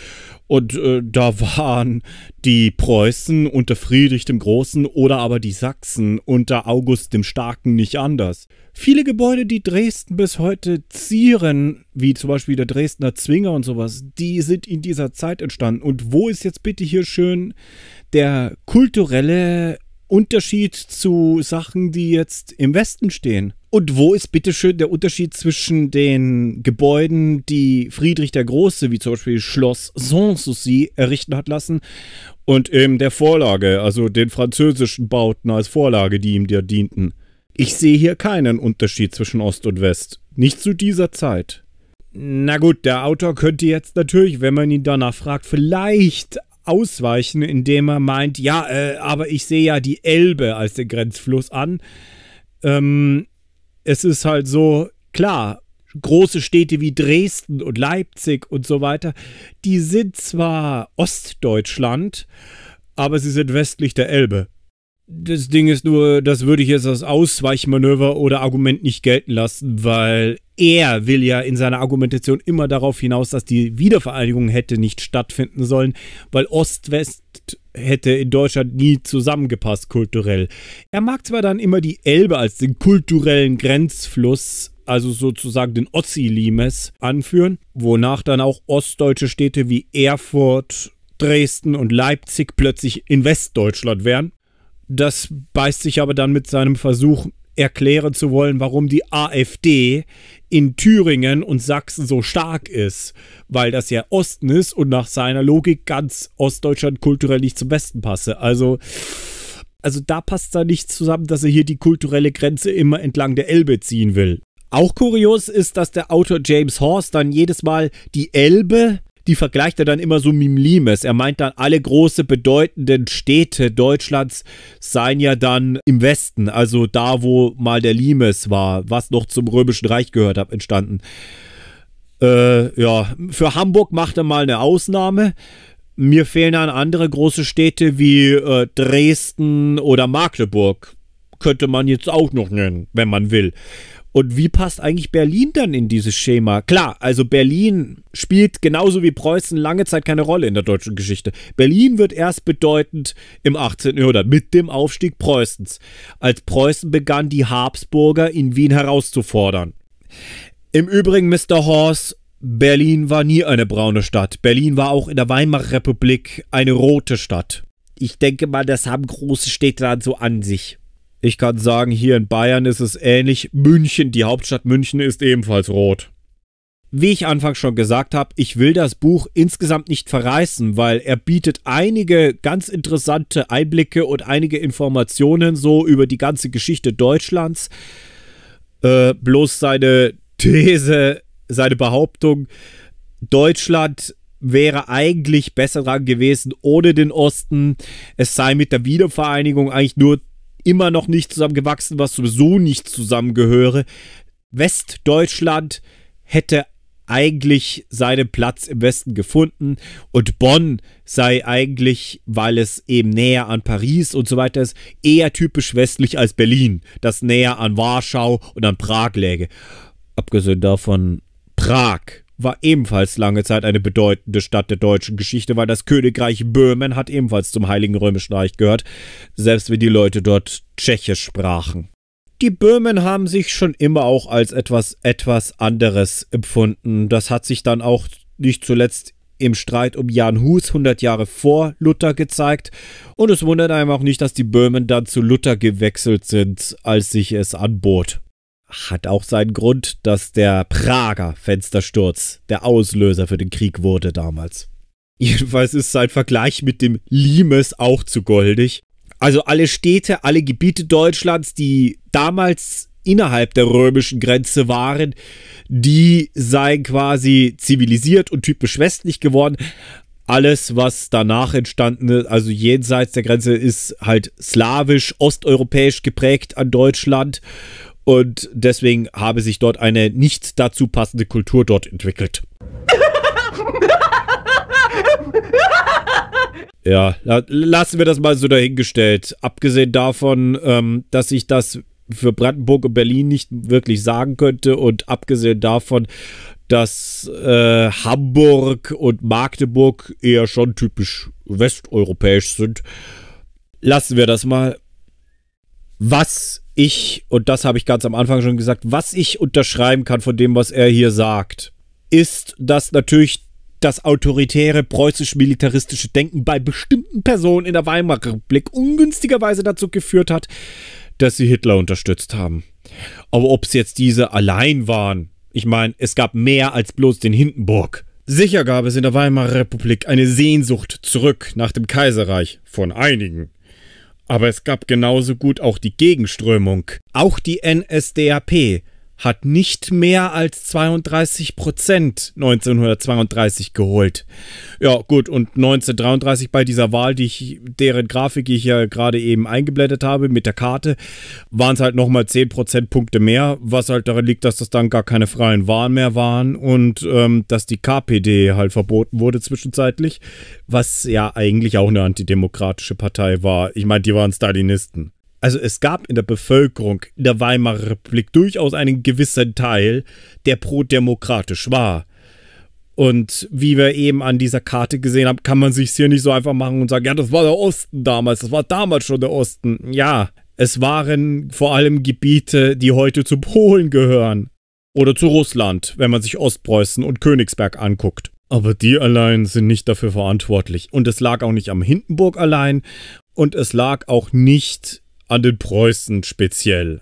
Und äh, da waren die Preußen unter Friedrich dem Großen oder aber die Sachsen unter August dem Starken nicht anders. Viele Gebäude, die Dresden bis heute zieren, wie zum Beispiel der Dresdner Zwinger und sowas, die sind in dieser Zeit entstanden. Und wo ist jetzt bitte hier schön der kulturelle Unterschied zu Sachen, die jetzt im Westen stehen? Und wo ist bitteschön der Unterschied zwischen den Gebäuden, die Friedrich der Große, wie zum Beispiel Schloss Sanssouci, errichten hat lassen, und eben der Vorlage, also den französischen Bauten als Vorlage, die ihm da dienten? Ich sehe hier keinen Unterschied zwischen Ost und West. Nicht zu dieser Zeit. Na gut, der Autor könnte jetzt natürlich, wenn man ihn danach fragt, vielleicht ausweichen, indem er meint, ja, äh, aber ich sehe ja die Elbe als den Grenzfluss an. Ähm, es ist halt so, klar, große Städte wie Dresden und Leipzig und so weiter, die sind zwar Ostdeutschland, aber sie sind westlich der Elbe. Das Ding ist nur, das würde ich jetzt als Ausweichmanöver oder Argument nicht gelten lassen, weil er will ja in seiner Argumentation immer darauf hinaus, dass die Wiedervereinigung hätte nicht stattfinden sollen, weil Ost-West hätte in Deutschland nie zusammengepasst kulturell. Er mag zwar dann immer die Elbe als den kulturellen Grenzfluss, also sozusagen den Ossi-Limes, anführen, wonach dann auch ostdeutsche Städte wie Erfurt, Dresden und Leipzig plötzlich in Westdeutschland wären. Das beißt sich aber dann mit seinem Versuch, erklären zu wollen, warum die AfD in Thüringen und Sachsen so stark ist, weil das ja Osten ist und nach seiner Logik ganz Ostdeutschland kulturell nicht zum Besten passe. Also, also da passt da nichts zusammen, dass er hier die kulturelle Grenze immer entlang der Elbe ziehen will. Auch kurios ist, dass der Autor James Horst dann jedes Mal die Elbe die vergleicht er dann immer so mit Limes. Er meint dann, alle große bedeutenden Städte Deutschlands seien ja dann im Westen, also da, wo mal der Limes war, was noch zum Römischen Reich gehört hat, entstanden. Äh, ja, für Hamburg macht er mal eine Ausnahme. Mir fehlen dann andere große Städte wie äh, Dresden oder Magdeburg. Könnte man jetzt auch noch nennen, wenn man will. Und wie passt eigentlich Berlin dann in dieses Schema? Klar, also Berlin spielt genauso wie Preußen lange Zeit keine Rolle in der deutschen Geschichte. Berlin wird erst bedeutend im 18. Jahrhundert mit dem Aufstieg Preußens, als Preußen begann, die Habsburger in Wien herauszufordern. Im Übrigen, Mr. Horst, Berlin war nie eine braune Stadt. Berlin war auch in der Weimarer Republik eine rote Stadt. Ich denke mal, das haben große Städte dann so an sich. Ich kann sagen, hier in Bayern ist es ähnlich. München, die Hauptstadt München ist ebenfalls rot. Wie ich anfangs schon gesagt habe, ich will das Buch insgesamt nicht verreißen, weil er bietet einige ganz interessante Einblicke und einige Informationen so über die ganze Geschichte Deutschlands. Äh, bloß seine These, seine Behauptung, Deutschland wäre eigentlich besser dran gewesen ohne den Osten. Es sei mit der Wiedervereinigung eigentlich nur immer noch nicht zusammengewachsen, was sowieso nicht zusammengehöre. Westdeutschland hätte eigentlich seinen Platz im Westen gefunden und Bonn sei eigentlich, weil es eben näher an Paris und so weiter ist, eher typisch westlich als Berlin, das näher an Warschau und an Prag läge. Abgesehen davon, Prag war ebenfalls lange Zeit eine bedeutende Stadt der deutschen Geschichte, weil das Königreich Böhmen hat ebenfalls zum Heiligen Römischen Reich gehört, selbst wenn die Leute dort Tschechisch sprachen. Die Böhmen haben sich schon immer auch als etwas etwas anderes empfunden. Das hat sich dann auch nicht zuletzt im Streit um Jan Hus 100 Jahre vor Luther gezeigt und es wundert einem auch nicht, dass die Böhmen dann zu Luther gewechselt sind, als sich es anbot. Hat auch seinen Grund, dass der Prager Fenstersturz der Auslöser für den Krieg wurde damals. Jedenfalls ist sein Vergleich mit dem Limes auch zu goldig. Also alle Städte, alle Gebiete Deutschlands, die damals innerhalb der römischen Grenze waren, die seien quasi zivilisiert und typisch westlich geworden. Alles, was danach entstanden ist, also jenseits der Grenze, ist halt slawisch, osteuropäisch geprägt an Deutschland und deswegen habe sich dort eine nicht dazu passende Kultur dort entwickelt. <laughs> Ja, lassen wir das mal so dahingestellt. Abgesehen davon, ähm, dass ich das für Brandenburg und Berlin nicht wirklich sagen könnte und abgesehen davon, dass äh, Hamburg und Magdeburg eher schon typisch westeuropäisch sind, lassen wir das mal. Was ich, und das habe ich ganz am Anfang schon gesagt, was ich unterschreiben kann von dem, was er hier sagt, ist, dass natürlich das autoritäre preußisch-militaristische Denken bei bestimmten Personen in der Weimarer Republik ungünstigerweise dazu geführt hat, dass sie Hitler unterstützt haben. Aber ob es jetzt diese allein waren, ich meine, es gab mehr als bloß den Hindenburg. Sicher gab es in der Weimarer Republik eine Sehnsucht zurück nach dem Kaiserreich von einigen. Aber es gab genauso gut auch die Gegenströmung. Auch die NSDAP hat nicht mehr als 32 Prozent 1932 geholt. Ja, gut, und 1933 bei dieser Wahl, die ich, deren Grafik ich ja gerade eben eingeblendet habe mit der Karte, waren es halt nochmal 10 Prozentpunkte mehr, was halt daran liegt, dass das dann gar keine freien Wahlen mehr waren und ähm, dass die KPD halt verboten wurde zwischenzeitlich, was ja eigentlich auch eine antidemokratische Partei war. Ich meine, die waren Stalinisten. Also es gab in der Bevölkerung in der Weimarer Republik durchaus einen gewissen Teil, der prodemokratisch war. Und wie wir eben an dieser Karte gesehen haben, kann man sich hier nicht so einfach machen und sagen, ja, das war der Osten damals, das war damals schon der Osten. Ja, es waren vor allem Gebiete, die heute zu Polen gehören. Oder zu Russland, wenn man sich Ostpreußen und Königsberg anguckt. Aber die allein sind nicht dafür verantwortlich. Und es lag auch nicht am Hindenburg allein. Und es lag auch nicht an den Preußen speziell.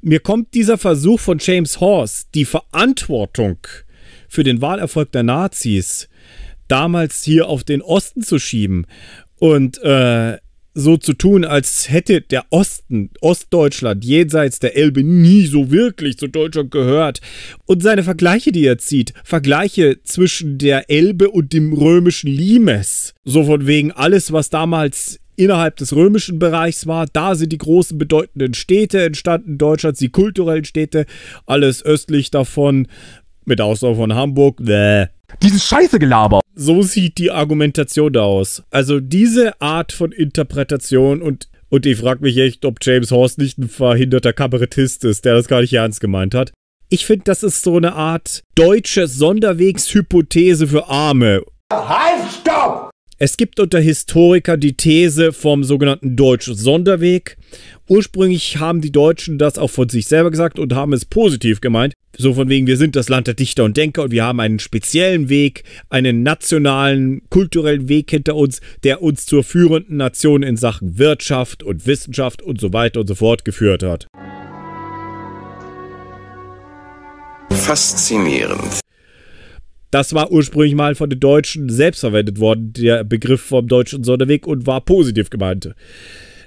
Mir kommt dieser Versuch von James Horst, die Verantwortung für den Wahlerfolg der Nazis damals hier auf den Osten zu schieben und äh, so zu tun, als hätte der Osten, Ostdeutschland jenseits der Elbe nie so wirklich zu Deutschland gehört. Und seine Vergleiche, die er zieht, Vergleiche zwischen der Elbe und dem römischen Limes, so von wegen alles, was damals innerhalb des römischen Bereichs war. Da sind die großen bedeutenden Städte entstanden Deutschland, die kulturellen Städte, alles östlich davon, mit Ausnahme von Hamburg. Bäh. Dieses scheiße Gelaber. So sieht die Argumentation da aus. Also diese Art von Interpretation und und ich frage mich echt, ob James Horst nicht ein verhinderter Kabarettist ist, der das gar nicht ernst gemeint hat. Ich finde, das ist so eine Art deutsche Sonderwegshypothese für Arme. Halt, stopp! Es gibt unter Historikern die These vom sogenannten deutschen Sonderweg. Ursprünglich haben die Deutschen das auch von sich selber gesagt und haben es positiv gemeint. So von wegen, wir sind das Land der Dichter und Denker und wir haben einen speziellen Weg, einen nationalen, kulturellen Weg hinter uns, der uns zur führenden Nation in Sachen Wirtschaft und Wissenschaft und so weiter und so fort geführt hat. Faszinierend. Das war ursprünglich mal von den Deutschen selbst verwendet worden, der Begriff vom deutschen Sonderweg und war positiv gemeint.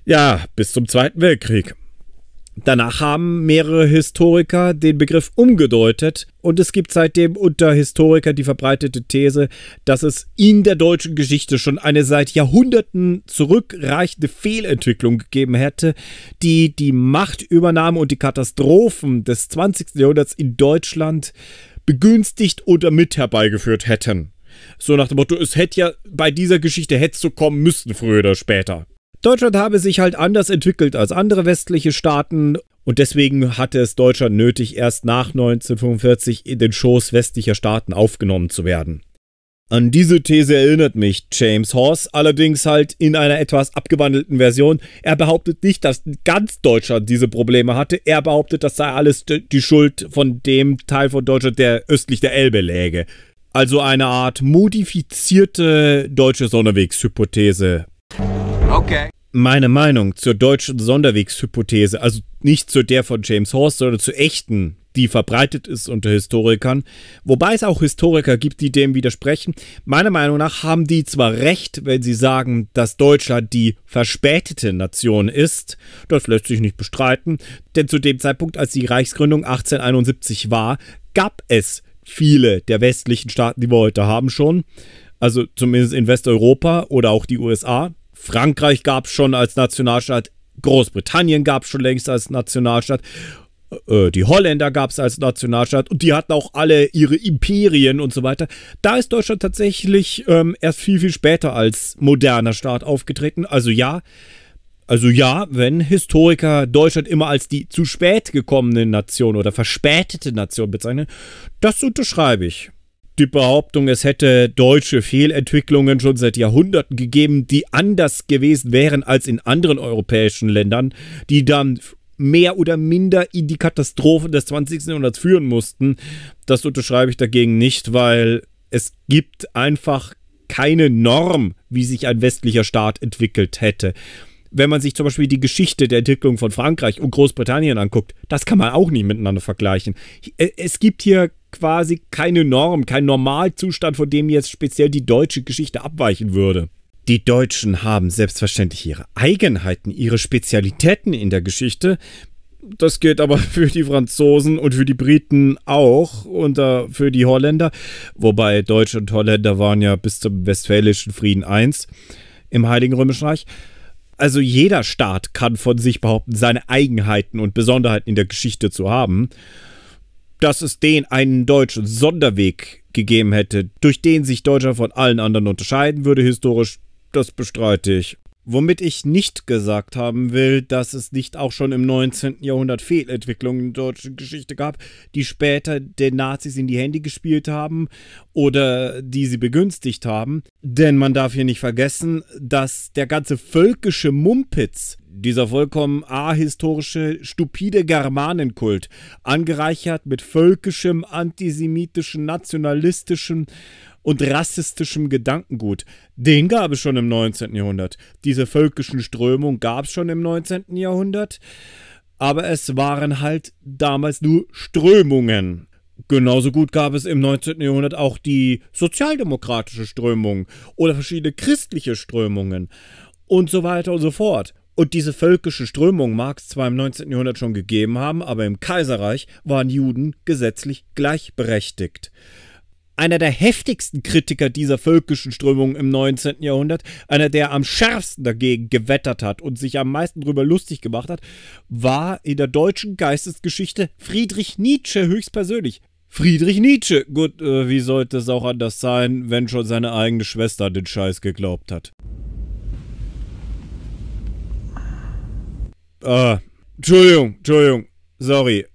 Ja, bis zum Zweiten Weltkrieg. Danach haben mehrere Historiker den Begriff umgedeutet und es gibt seitdem unter Historikern die verbreitete These, dass es in der deutschen Geschichte schon eine seit Jahrhunderten zurückreichende Fehlentwicklung gegeben hätte, die die Machtübernahme und die Katastrophen des 20. Jahrhunderts in Deutschland begünstigt oder mit herbeigeführt hätten. So nach dem Motto, es hätte ja bei dieser Geschichte hätte so kommen müssen, früher oder später. Deutschland habe sich halt anders entwickelt als andere westliche Staaten und deswegen hatte es Deutschland nötig, erst nach 1945 in den Schoß westlicher Staaten aufgenommen zu werden. An diese These erinnert mich James Horse, allerdings halt in einer etwas abgewandelten Version. Er behauptet nicht, dass ganz Deutschland diese Probleme hatte. Er behauptet, das sei alles die Schuld von dem Teil von Deutschland, der östlich der Elbe läge. Also eine Art modifizierte deutsche Sonderwegshypothese. Okay. Meine Meinung zur deutschen Sonderwegshypothese, also nicht zu der von James Horst, sondern zur echten die verbreitet ist unter Historikern, wobei es auch Historiker gibt, die dem widersprechen. Meiner Meinung nach haben die zwar recht, wenn sie sagen, dass Deutschland die verspätete Nation ist, das lässt sich nicht bestreiten, denn zu dem Zeitpunkt, als die Reichsgründung 1871 war, gab es viele der westlichen Staaten, die wir heute haben, schon. Also zumindest in Westeuropa oder auch die USA. Frankreich gab es schon als Nationalstaat, Großbritannien gab es schon längst als Nationalstaat. Äh, die Holländer gab es als Nationalstaat und die hatten auch alle ihre Imperien und so weiter. Da ist Deutschland tatsächlich ähm, erst viel, viel später als moderner Staat aufgetreten. Also ja, also ja, wenn Historiker Deutschland immer als die zu spät gekommene Nation oder verspätete Nation bezeichnen, das unterschreibe ich. Die Behauptung, es hätte deutsche Fehlentwicklungen schon seit Jahrhunderten gegeben, die anders gewesen wären als in anderen europäischen Ländern, die dann mehr oder minder in die Katastrophe des 20. Jahrhunderts führen mussten. Das unterschreibe ich dagegen nicht, weil es gibt einfach keine Norm, wie sich ein westlicher Staat entwickelt hätte. Wenn man sich zum Beispiel die Geschichte der Entwicklung von Frankreich und Großbritannien anguckt, das kann man auch nicht miteinander vergleichen. Äh, es gibt hier quasi keine Norm, keinen Normalzustand, von dem jetzt speziell die deutsche Geschichte abweichen würde. Die Deutschen haben selbstverständlich ihre Eigenheiten, ihre Spezialitäten in der Geschichte. Das gilt aber <laughs> für die Franzosen und für die Briten auch und äh, für die Holländer. Wobei Deutsche und Holländer waren ja bis zum Westfälischen Frieden I im Heiligen Römischen Reich. Also jeder Staat kann von sich behaupten, seine Eigenheiten und Besonderheiten in der Geschichte zu haben. Dass es den einen deutschen Sonderweg gegeben hätte, durch den sich Deutschland von allen anderen unterscheiden würde, historisch, das bestreite ich. Womit ich nicht gesagt haben will, dass es nicht auch schon im 19. Jahrhundert Fehlentwicklungen in der deutschen Geschichte gab, die später den Nazis in die Hände gespielt haben oder die sie begünstigt haben. Denn man darf hier nicht vergessen, dass der ganze völkische Mumpitz, dieser vollkommen ahistorische, stupide Germanenkult, angereichert mit völkischem, antisemitischem, nationalistischem und rassistischem Gedankengut. Den gab es schon im 19. Jahrhundert. Diese völkischen Strömungen gab es schon im 19. Jahrhundert. Aber es waren halt damals nur Strömungen. Genauso gut gab es im 19. Jahrhundert auch die sozialdemokratische Strömung oder verschiedene christliche Strömungen und so weiter und so fort. Und diese völkische Strömung mag es zwar im 19. Jahrhundert schon gegeben haben, aber im Kaiserreich waren Juden gesetzlich gleichberechtigt einer der heftigsten Kritiker dieser völkischen Strömung im 19. Jahrhundert, einer, der am schärfsten dagegen gewettert hat und sich am meisten darüber lustig gemacht hat, war in der deutschen Geistesgeschichte Friedrich Nietzsche höchstpersönlich. Friedrich Nietzsche. Gut, äh, wie sollte es auch anders sein, wenn schon seine eigene Schwester den Scheiß geglaubt hat. Äh, Entschuldigung, Entschuldigung, sorry.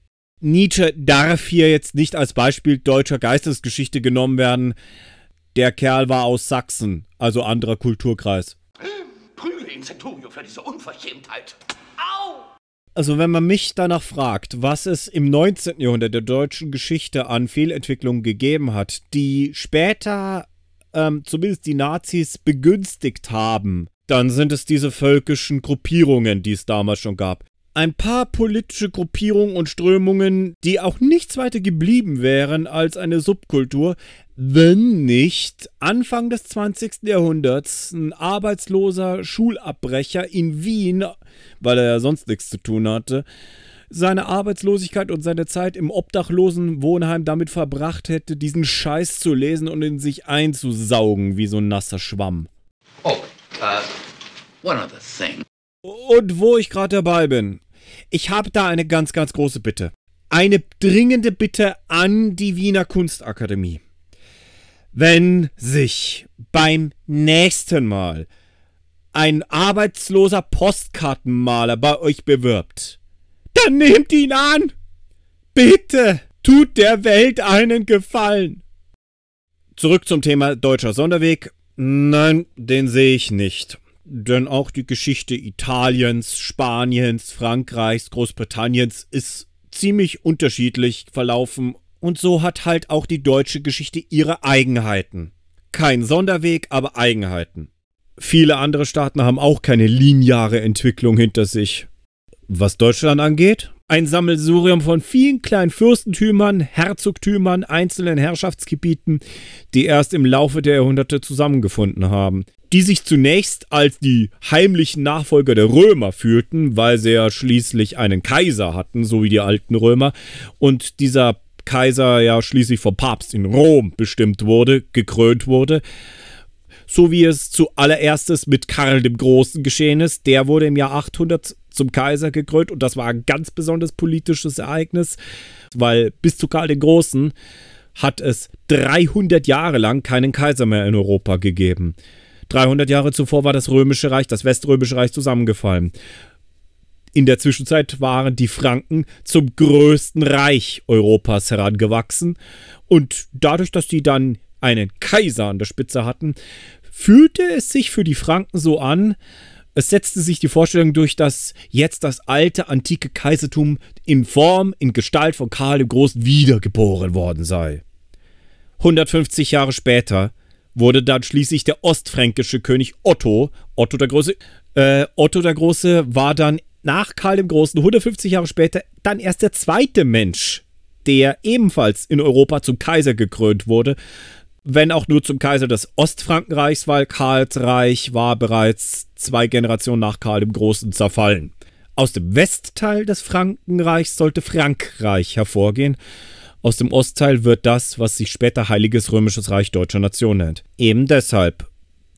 Nietzsche darf hier jetzt nicht als Beispiel deutscher Geistesgeschichte genommen werden. Der Kerl war aus Sachsen, also anderer Kulturkreis. Prügel ihn, Centurio, für diese Unverschämtheit. Au! Also wenn man mich danach fragt, was es im 19. Jahrhundert der deutschen Geschichte an Fehlentwicklungen gegeben hat, die später ähm, zumindest die Nazis begünstigt haben, dann sind es diese völkischen Gruppierungen, die es damals schon gab ein paar politische Gruppierungen und Strömungen, die auch nichts weiter geblieben wären als eine Subkultur, wenn nicht Anfang des 20. Jahrhunderts ein arbeitsloser Schulabbrecher in Wien, weil er ja sonst nichts zu tun hatte, seine Arbeitslosigkeit und seine Zeit im obdachlosen Wohnheim damit verbracht hätte, diesen Scheiß zu lesen und in sich einzusaugen wie so ein nasser Schwamm. Oh, uh, one other thing. Und wo ich gerade dabei bin, ich habe da eine ganz, ganz große Bitte. Eine dringende Bitte an die Wiener Kunstakademie. Wenn sich beim nächsten Mal ein arbeitsloser Postkartenmaler bei euch bewirbt, dann nehmt ihn an! Bitte! Tut der Welt einen Gefallen! Zurück zum Thema deutscher Sonderweg. Nein, den sehe ich nicht denn auch die Geschichte Italiens, Spaniens, Frankreichs, Großbritanniens ist ziemlich unterschiedlich verlaufen und so hat halt auch die deutsche Geschichte ihre Eigenheiten. Kein Sonderweg, aber Eigenheiten. Viele andere Staaten haben auch keine lineare Entwicklung hinter sich. Was Deutschland angeht, ein Sammelsurium von vielen kleinen Fürstentümern, Herzogtümern, einzelnen Herrschaftsgebieten, die erst im Laufe der Jahrhunderte zusammengefunden haben die sich zunächst als die heimlichen Nachfolger der Römer fühlten, weil sie ja schließlich einen Kaiser hatten, so wie die alten Römer. Und dieser Kaiser ja schließlich vom Papst in Rom bestimmt wurde, gekrönt wurde. So wie es zuallererstes mit Karl dem Großen geschehen ist. Der wurde im Jahr 800 zum Kaiser gekrönt und das war ein ganz besonders politisches Ereignis, weil bis zu Karl dem Großen hat es 300 Jahre lang keinen Kaiser mehr in Europa gegeben. 300 Jahre zuvor war das Römische Reich, das Weströmische Reich zusammengefallen. In der Zwischenzeit waren die Franken zum größten Reich Europas herangewachsen und dadurch, dass die dann einen Kaiser an der Spitze hatten, fühlte es sich für die Franken so an, es setzte sich die Vorstellung durch, dass jetzt das alte antike Kaisertum in Form, in Gestalt von Karl dem Großen wiedergeboren worden sei. 150 Jahre später wurde dann schließlich der ostfränkische König Otto, Otto der Große, äh, Otto der Große war dann nach Karl dem Großen 150 Jahre später dann erst der zweite Mensch, der ebenfalls in Europa zum Kaiser gekrönt wurde, wenn auch nur zum Kaiser des Ostfrankenreichs, weil Karls Reich war bereits zwei Generationen nach Karl dem Großen zerfallen. Aus dem Westteil des Frankenreichs sollte Frankreich hervorgehen, aus dem Ostteil wird das, was sich später Heiliges Römisches Reich Deutscher Nation nennt. Eben deshalb,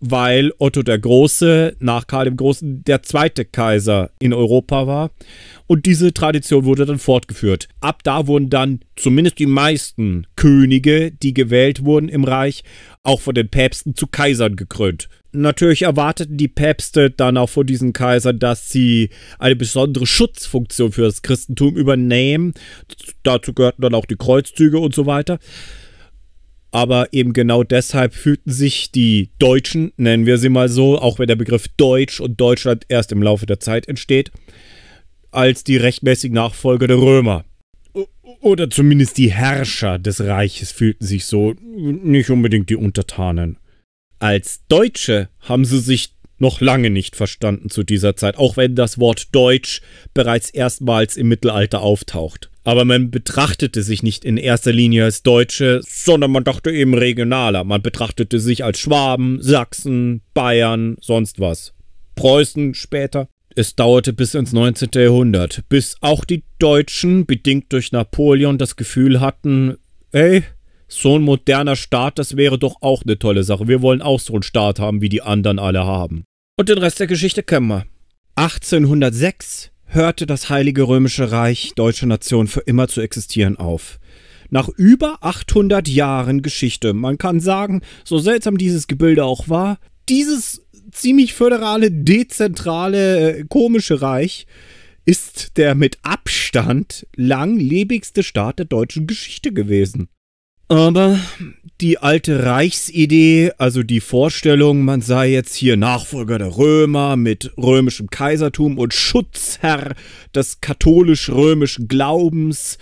weil Otto der Große nach Karl dem Großen der zweite Kaiser in Europa war. Und diese Tradition wurde dann fortgeführt. Ab da wurden dann zumindest die meisten Könige, die gewählt wurden im Reich, auch von den Päpsten zu Kaisern gekrönt. Natürlich erwarteten die Päpste dann auch von diesen Kaisern, dass sie eine besondere Schutzfunktion für das Christentum übernehmen. Dazu gehörten dann auch die Kreuzzüge und so weiter. Aber eben genau deshalb fühlten sich die Deutschen, nennen wir sie mal so, auch wenn der Begriff Deutsch und Deutschland erst im Laufe der Zeit entsteht, als die rechtmäßigen Nachfolger der Römer. Oder zumindest die Herrscher des Reiches fühlten sich so, nicht unbedingt die Untertanen. Als Deutsche haben sie sich noch lange nicht verstanden zu dieser Zeit, auch wenn das Wort Deutsch bereits erstmals im Mittelalter auftaucht. Aber man betrachtete sich nicht in erster Linie als Deutsche, sondern man dachte eben regionaler. Man betrachtete sich als Schwaben, Sachsen, Bayern, sonst was. Preußen später. Es dauerte bis ins 19. Jahrhundert, bis auch die Deutschen, bedingt durch Napoleon, das Gefühl hatten, ey, so ein moderner Staat, das wäre doch auch eine tolle Sache. Wir wollen auch so einen Staat haben, wie die anderen alle haben. Und den Rest der Geschichte kennen wir. 1806 hörte das Heilige Römische Reich deutsche Nation für immer zu existieren auf. Nach über 800 Jahren Geschichte, man kann sagen, so seltsam dieses Gebilde auch war, dieses ziemlich föderale, dezentrale, äh, komische Reich ist der mit Abstand langlebigste Staat der deutschen Geschichte gewesen. Aber die alte Reichsidee, also die Vorstellung, man sei jetzt hier Nachfolger der Römer mit römischem Kaisertum und Schutzherr des katholisch-römischen Glaubens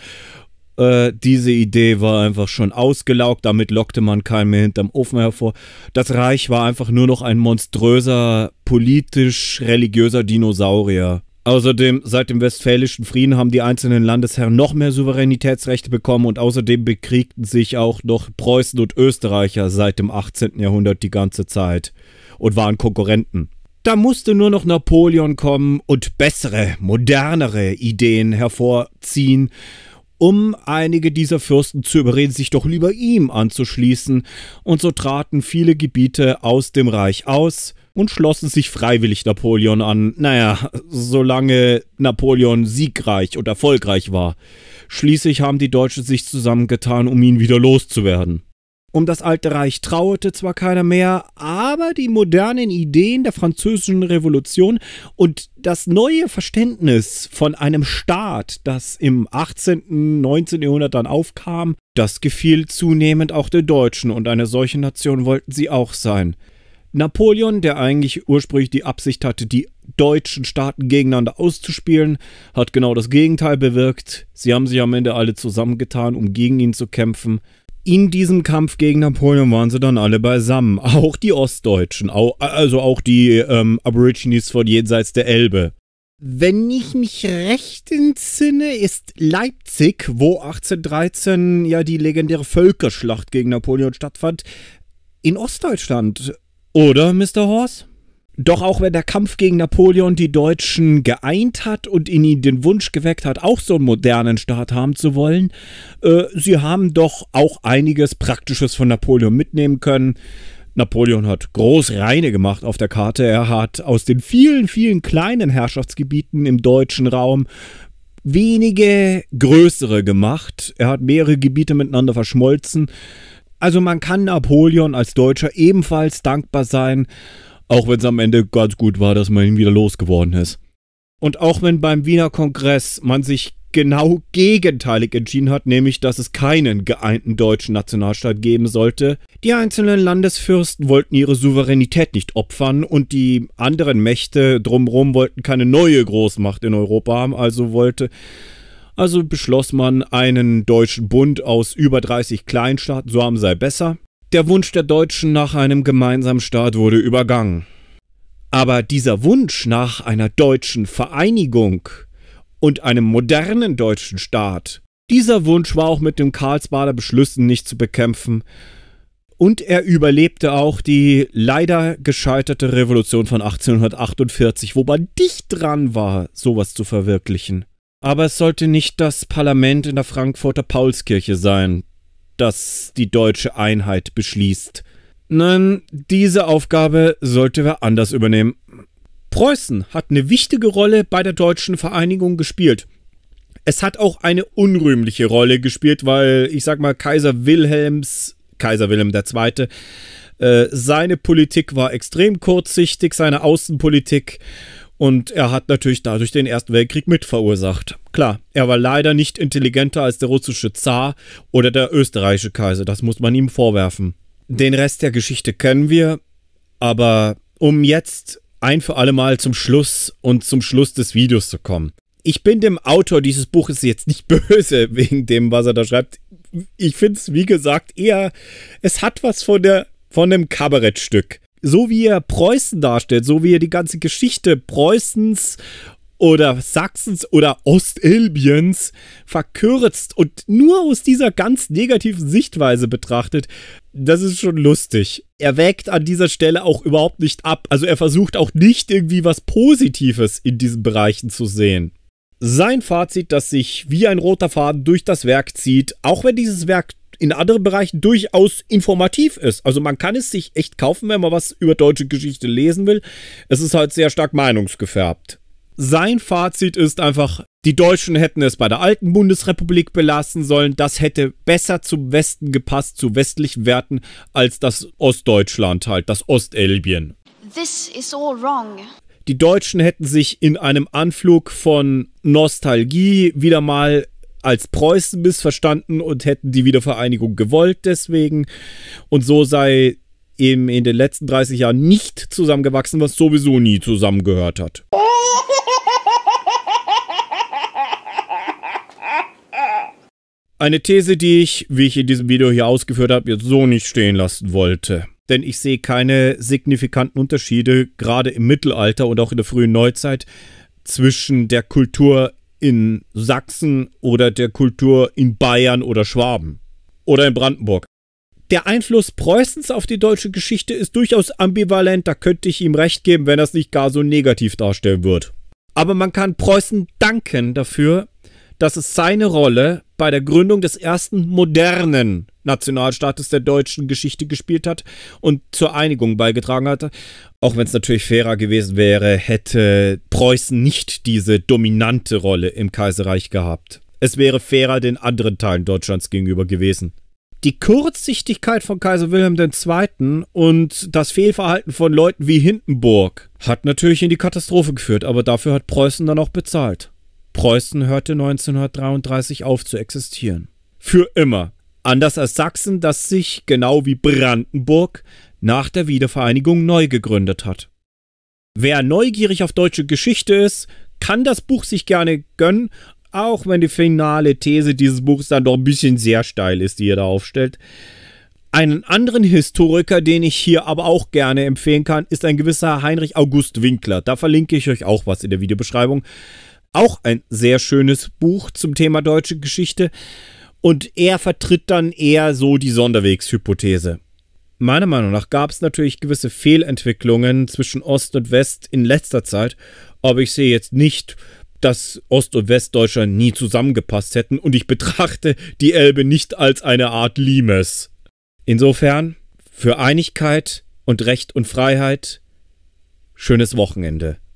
äh, diese Idee war einfach schon ausgelaugt, damit lockte man keinen mehr hinterm Ofen hervor. Das Reich war einfach nur noch ein monströser, politisch-religiöser Dinosaurier. Außerdem, seit dem Westfälischen Frieden haben die einzelnen Landesherren noch mehr Souveränitätsrechte bekommen und außerdem bekriegten sich auch noch Preußen und Österreicher seit dem 18. Jahrhundert die ganze Zeit und waren Konkurrenten. Da musste nur noch Napoleon kommen und bessere, modernere Ideen hervorziehen um einige dieser Fürsten zu überreden, sich doch lieber ihm anzuschließen, und so traten viele Gebiete aus dem Reich aus und schlossen sich freiwillig Napoleon an, naja, solange Napoleon siegreich und erfolgreich war. Schließlich haben die Deutschen sich zusammengetan, um ihn wieder loszuwerden. Um das alte Reich trauerte zwar keiner mehr, aber die modernen Ideen der französischen Revolution und das neue Verständnis von einem Staat, das im 18., 19. Jahrhundert dann aufkam, das gefiel zunehmend auch der Deutschen und eine solche Nation wollten sie auch sein. Napoleon, der eigentlich ursprünglich die Absicht hatte, die deutschen Staaten gegeneinander auszuspielen, hat genau das Gegenteil bewirkt. Sie haben sich am Ende alle zusammengetan, um gegen ihn zu kämpfen in diesem Kampf gegen Napoleon waren sie dann alle beisammen. Auch die Ostdeutschen, auch, also auch die ähm, Aborigines von jenseits der Elbe. Wenn ich mich recht entsinne, ist Leipzig, wo 1813 ja die legendäre Völkerschlacht gegen Napoleon stattfand, in Ostdeutschland. Oder, Mr. Horst? Doch auch wenn der Kampf gegen Napoleon die Deutschen geeint hat und in ihnen den Wunsch geweckt hat, auch so einen modernen Staat haben zu wollen, äh, sie haben doch auch einiges Praktisches von Napoleon mitnehmen können. Napoleon hat groß Reine gemacht auf der Karte. Er hat aus den vielen, vielen kleinen Herrschaftsgebieten im deutschen Raum wenige größere gemacht. Er hat mehrere Gebiete miteinander verschmolzen. Also man kann Napoleon als Deutscher ebenfalls dankbar sein auch wenn es am Ende ganz gut war, dass man ihn wieder losgeworden ist. Und auch wenn beim Wiener Kongress man sich genau gegenteilig entschieden hat, nämlich dass es keinen geeinten deutschen Nationalstaat geben sollte, die einzelnen Landesfürsten wollten ihre Souveränität nicht opfern und die anderen Mächte drumherum wollten keine neue Großmacht in Europa haben, also wollte also beschloss man einen deutschen Bund aus über 30 Kleinstaaten, so haben sei besser, der Wunsch der Deutschen nach einem gemeinsamen Staat wurde übergangen. Aber dieser Wunsch nach einer deutschen Vereinigung und einem modernen deutschen Staat, dieser Wunsch war auch mit den Karlsbader Beschlüssen nicht zu bekämpfen. Und er überlebte auch die leider gescheiterte Revolution von 1848, wo man dicht dran war, sowas zu verwirklichen. Aber es sollte nicht das Parlament in der Frankfurter Paulskirche sein, das die deutsche Einheit beschließt. Nein, diese Aufgabe sollte wer anders übernehmen. Preußen hat eine wichtige Rolle bei der deutschen Vereinigung gespielt. Es hat auch eine unrühmliche Rolle gespielt, weil ich sag mal Kaiser Wilhelms, Kaiser Wilhelm II., äh, seine Politik war extrem kurzsichtig, seine Außenpolitik äh, und er hat natürlich dadurch den Ersten Weltkrieg mitverursacht. Klar, er war leider nicht intelligenter als der russische Zar oder der österreichische Kaiser, das muss man ihm vorwerfen. Den Rest der Geschichte kennen wir, aber um jetzt ein für alle Mal zum Schluss und zum Schluss des Videos zu kommen. Ich bin dem Autor dieses Buches jetzt nicht <laughs> böse wegen dem, was er da schreibt. Ich finde es, wie gesagt, eher, es hat was von der von einem Kabarettstück so wie er Preußen darstellt, so wie er die ganze Geschichte Preußens oder Sachsens oder Ostelbiens verkürzt und nur aus dieser ganz negativen Sichtweise betrachtet, das ist schon lustig. Er wägt an dieser Stelle auch überhaupt nicht ab. Also er versucht auch nicht irgendwie was Positives in diesen Bereichen zu sehen. Sein Fazit, das sich wie ein roter Faden durch das Werk zieht, auch wenn dieses Werk in anderen Bereichen durchaus informativ ist. Also man kann es sich echt kaufen, wenn man was über deutsche Geschichte lesen will. Es ist halt sehr stark meinungsgefärbt. Sein Fazit ist einfach, die Deutschen hätten es bei der alten Bundesrepublik belassen sollen. Das hätte besser zum Westen gepasst, zu westlichen Werten, als das Ostdeutschland halt, das Ostelbien. This is all wrong. Die Deutschen hätten sich in einem Anflug von Nostalgie wieder mal als Preußen missverstanden und hätten die Wiedervereinigung gewollt deswegen. Und so sei eben in den letzten 30 Jahren nicht zusammengewachsen, was sowieso nie zusammengehört hat. Eine These, die ich, wie ich in diesem Video hier ausgeführt habe, jetzt so nicht stehen lassen wollte. Denn ich sehe keine signifikanten Unterschiede, gerade im Mittelalter und auch in der frühen Neuzeit, zwischen der Kultur in Sachsen oder der Kultur in Bayern oder Schwaben oder in Brandenburg. Der Einfluss Preußens auf die deutsche Geschichte ist durchaus ambivalent, da könnte ich ihm recht geben, wenn er es nicht gar so negativ darstellen wird. Aber man kann Preußen danken dafür, dass es seine Rolle bei der Gründung des ersten modernen Nationalstaates der deutschen Geschichte gespielt hat und zur Einigung beigetragen hatte. Auch wenn es natürlich fairer gewesen wäre, hätte Preußen nicht diese dominante Rolle im Kaiserreich gehabt. Es wäre fairer den anderen Teilen Deutschlands gegenüber gewesen. Die Kurzsichtigkeit von Kaiser Wilhelm II. und das Fehlverhalten von Leuten wie Hindenburg hat natürlich in die Katastrophe geführt, aber dafür hat Preußen dann auch bezahlt. Preußen hörte 1933 auf zu existieren. Für immer. Anders als Sachsen, das sich, genau wie Brandenburg, nach der Wiedervereinigung neu gegründet hat. Wer neugierig auf deutsche Geschichte ist, kann das Buch sich gerne gönnen, auch wenn die finale These dieses Buchs dann doch ein bisschen sehr steil ist, die ihr da aufstellt. Einen anderen Historiker, den ich hier aber auch gerne empfehlen kann, ist ein gewisser Heinrich August Winkler. Da verlinke ich euch auch was in der Videobeschreibung. Auch ein sehr schönes Buch zum Thema deutsche Geschichte. Und er vertritt dann eher so die Sonderwegshypothese. Meiner Meinung nach gab es natürlich gewisse Fehlentwicklungen zwischen Ost und West in letzter Zeit, aber ich sehe jetzt nicht, dass Ost- und Westdeutschland nie zusammengepasst hätten und ich betrachte die Elbe nicht als eine Art Limes. Insofern, für Einigkeit und Recht und Freiheit, schönes Wochenende.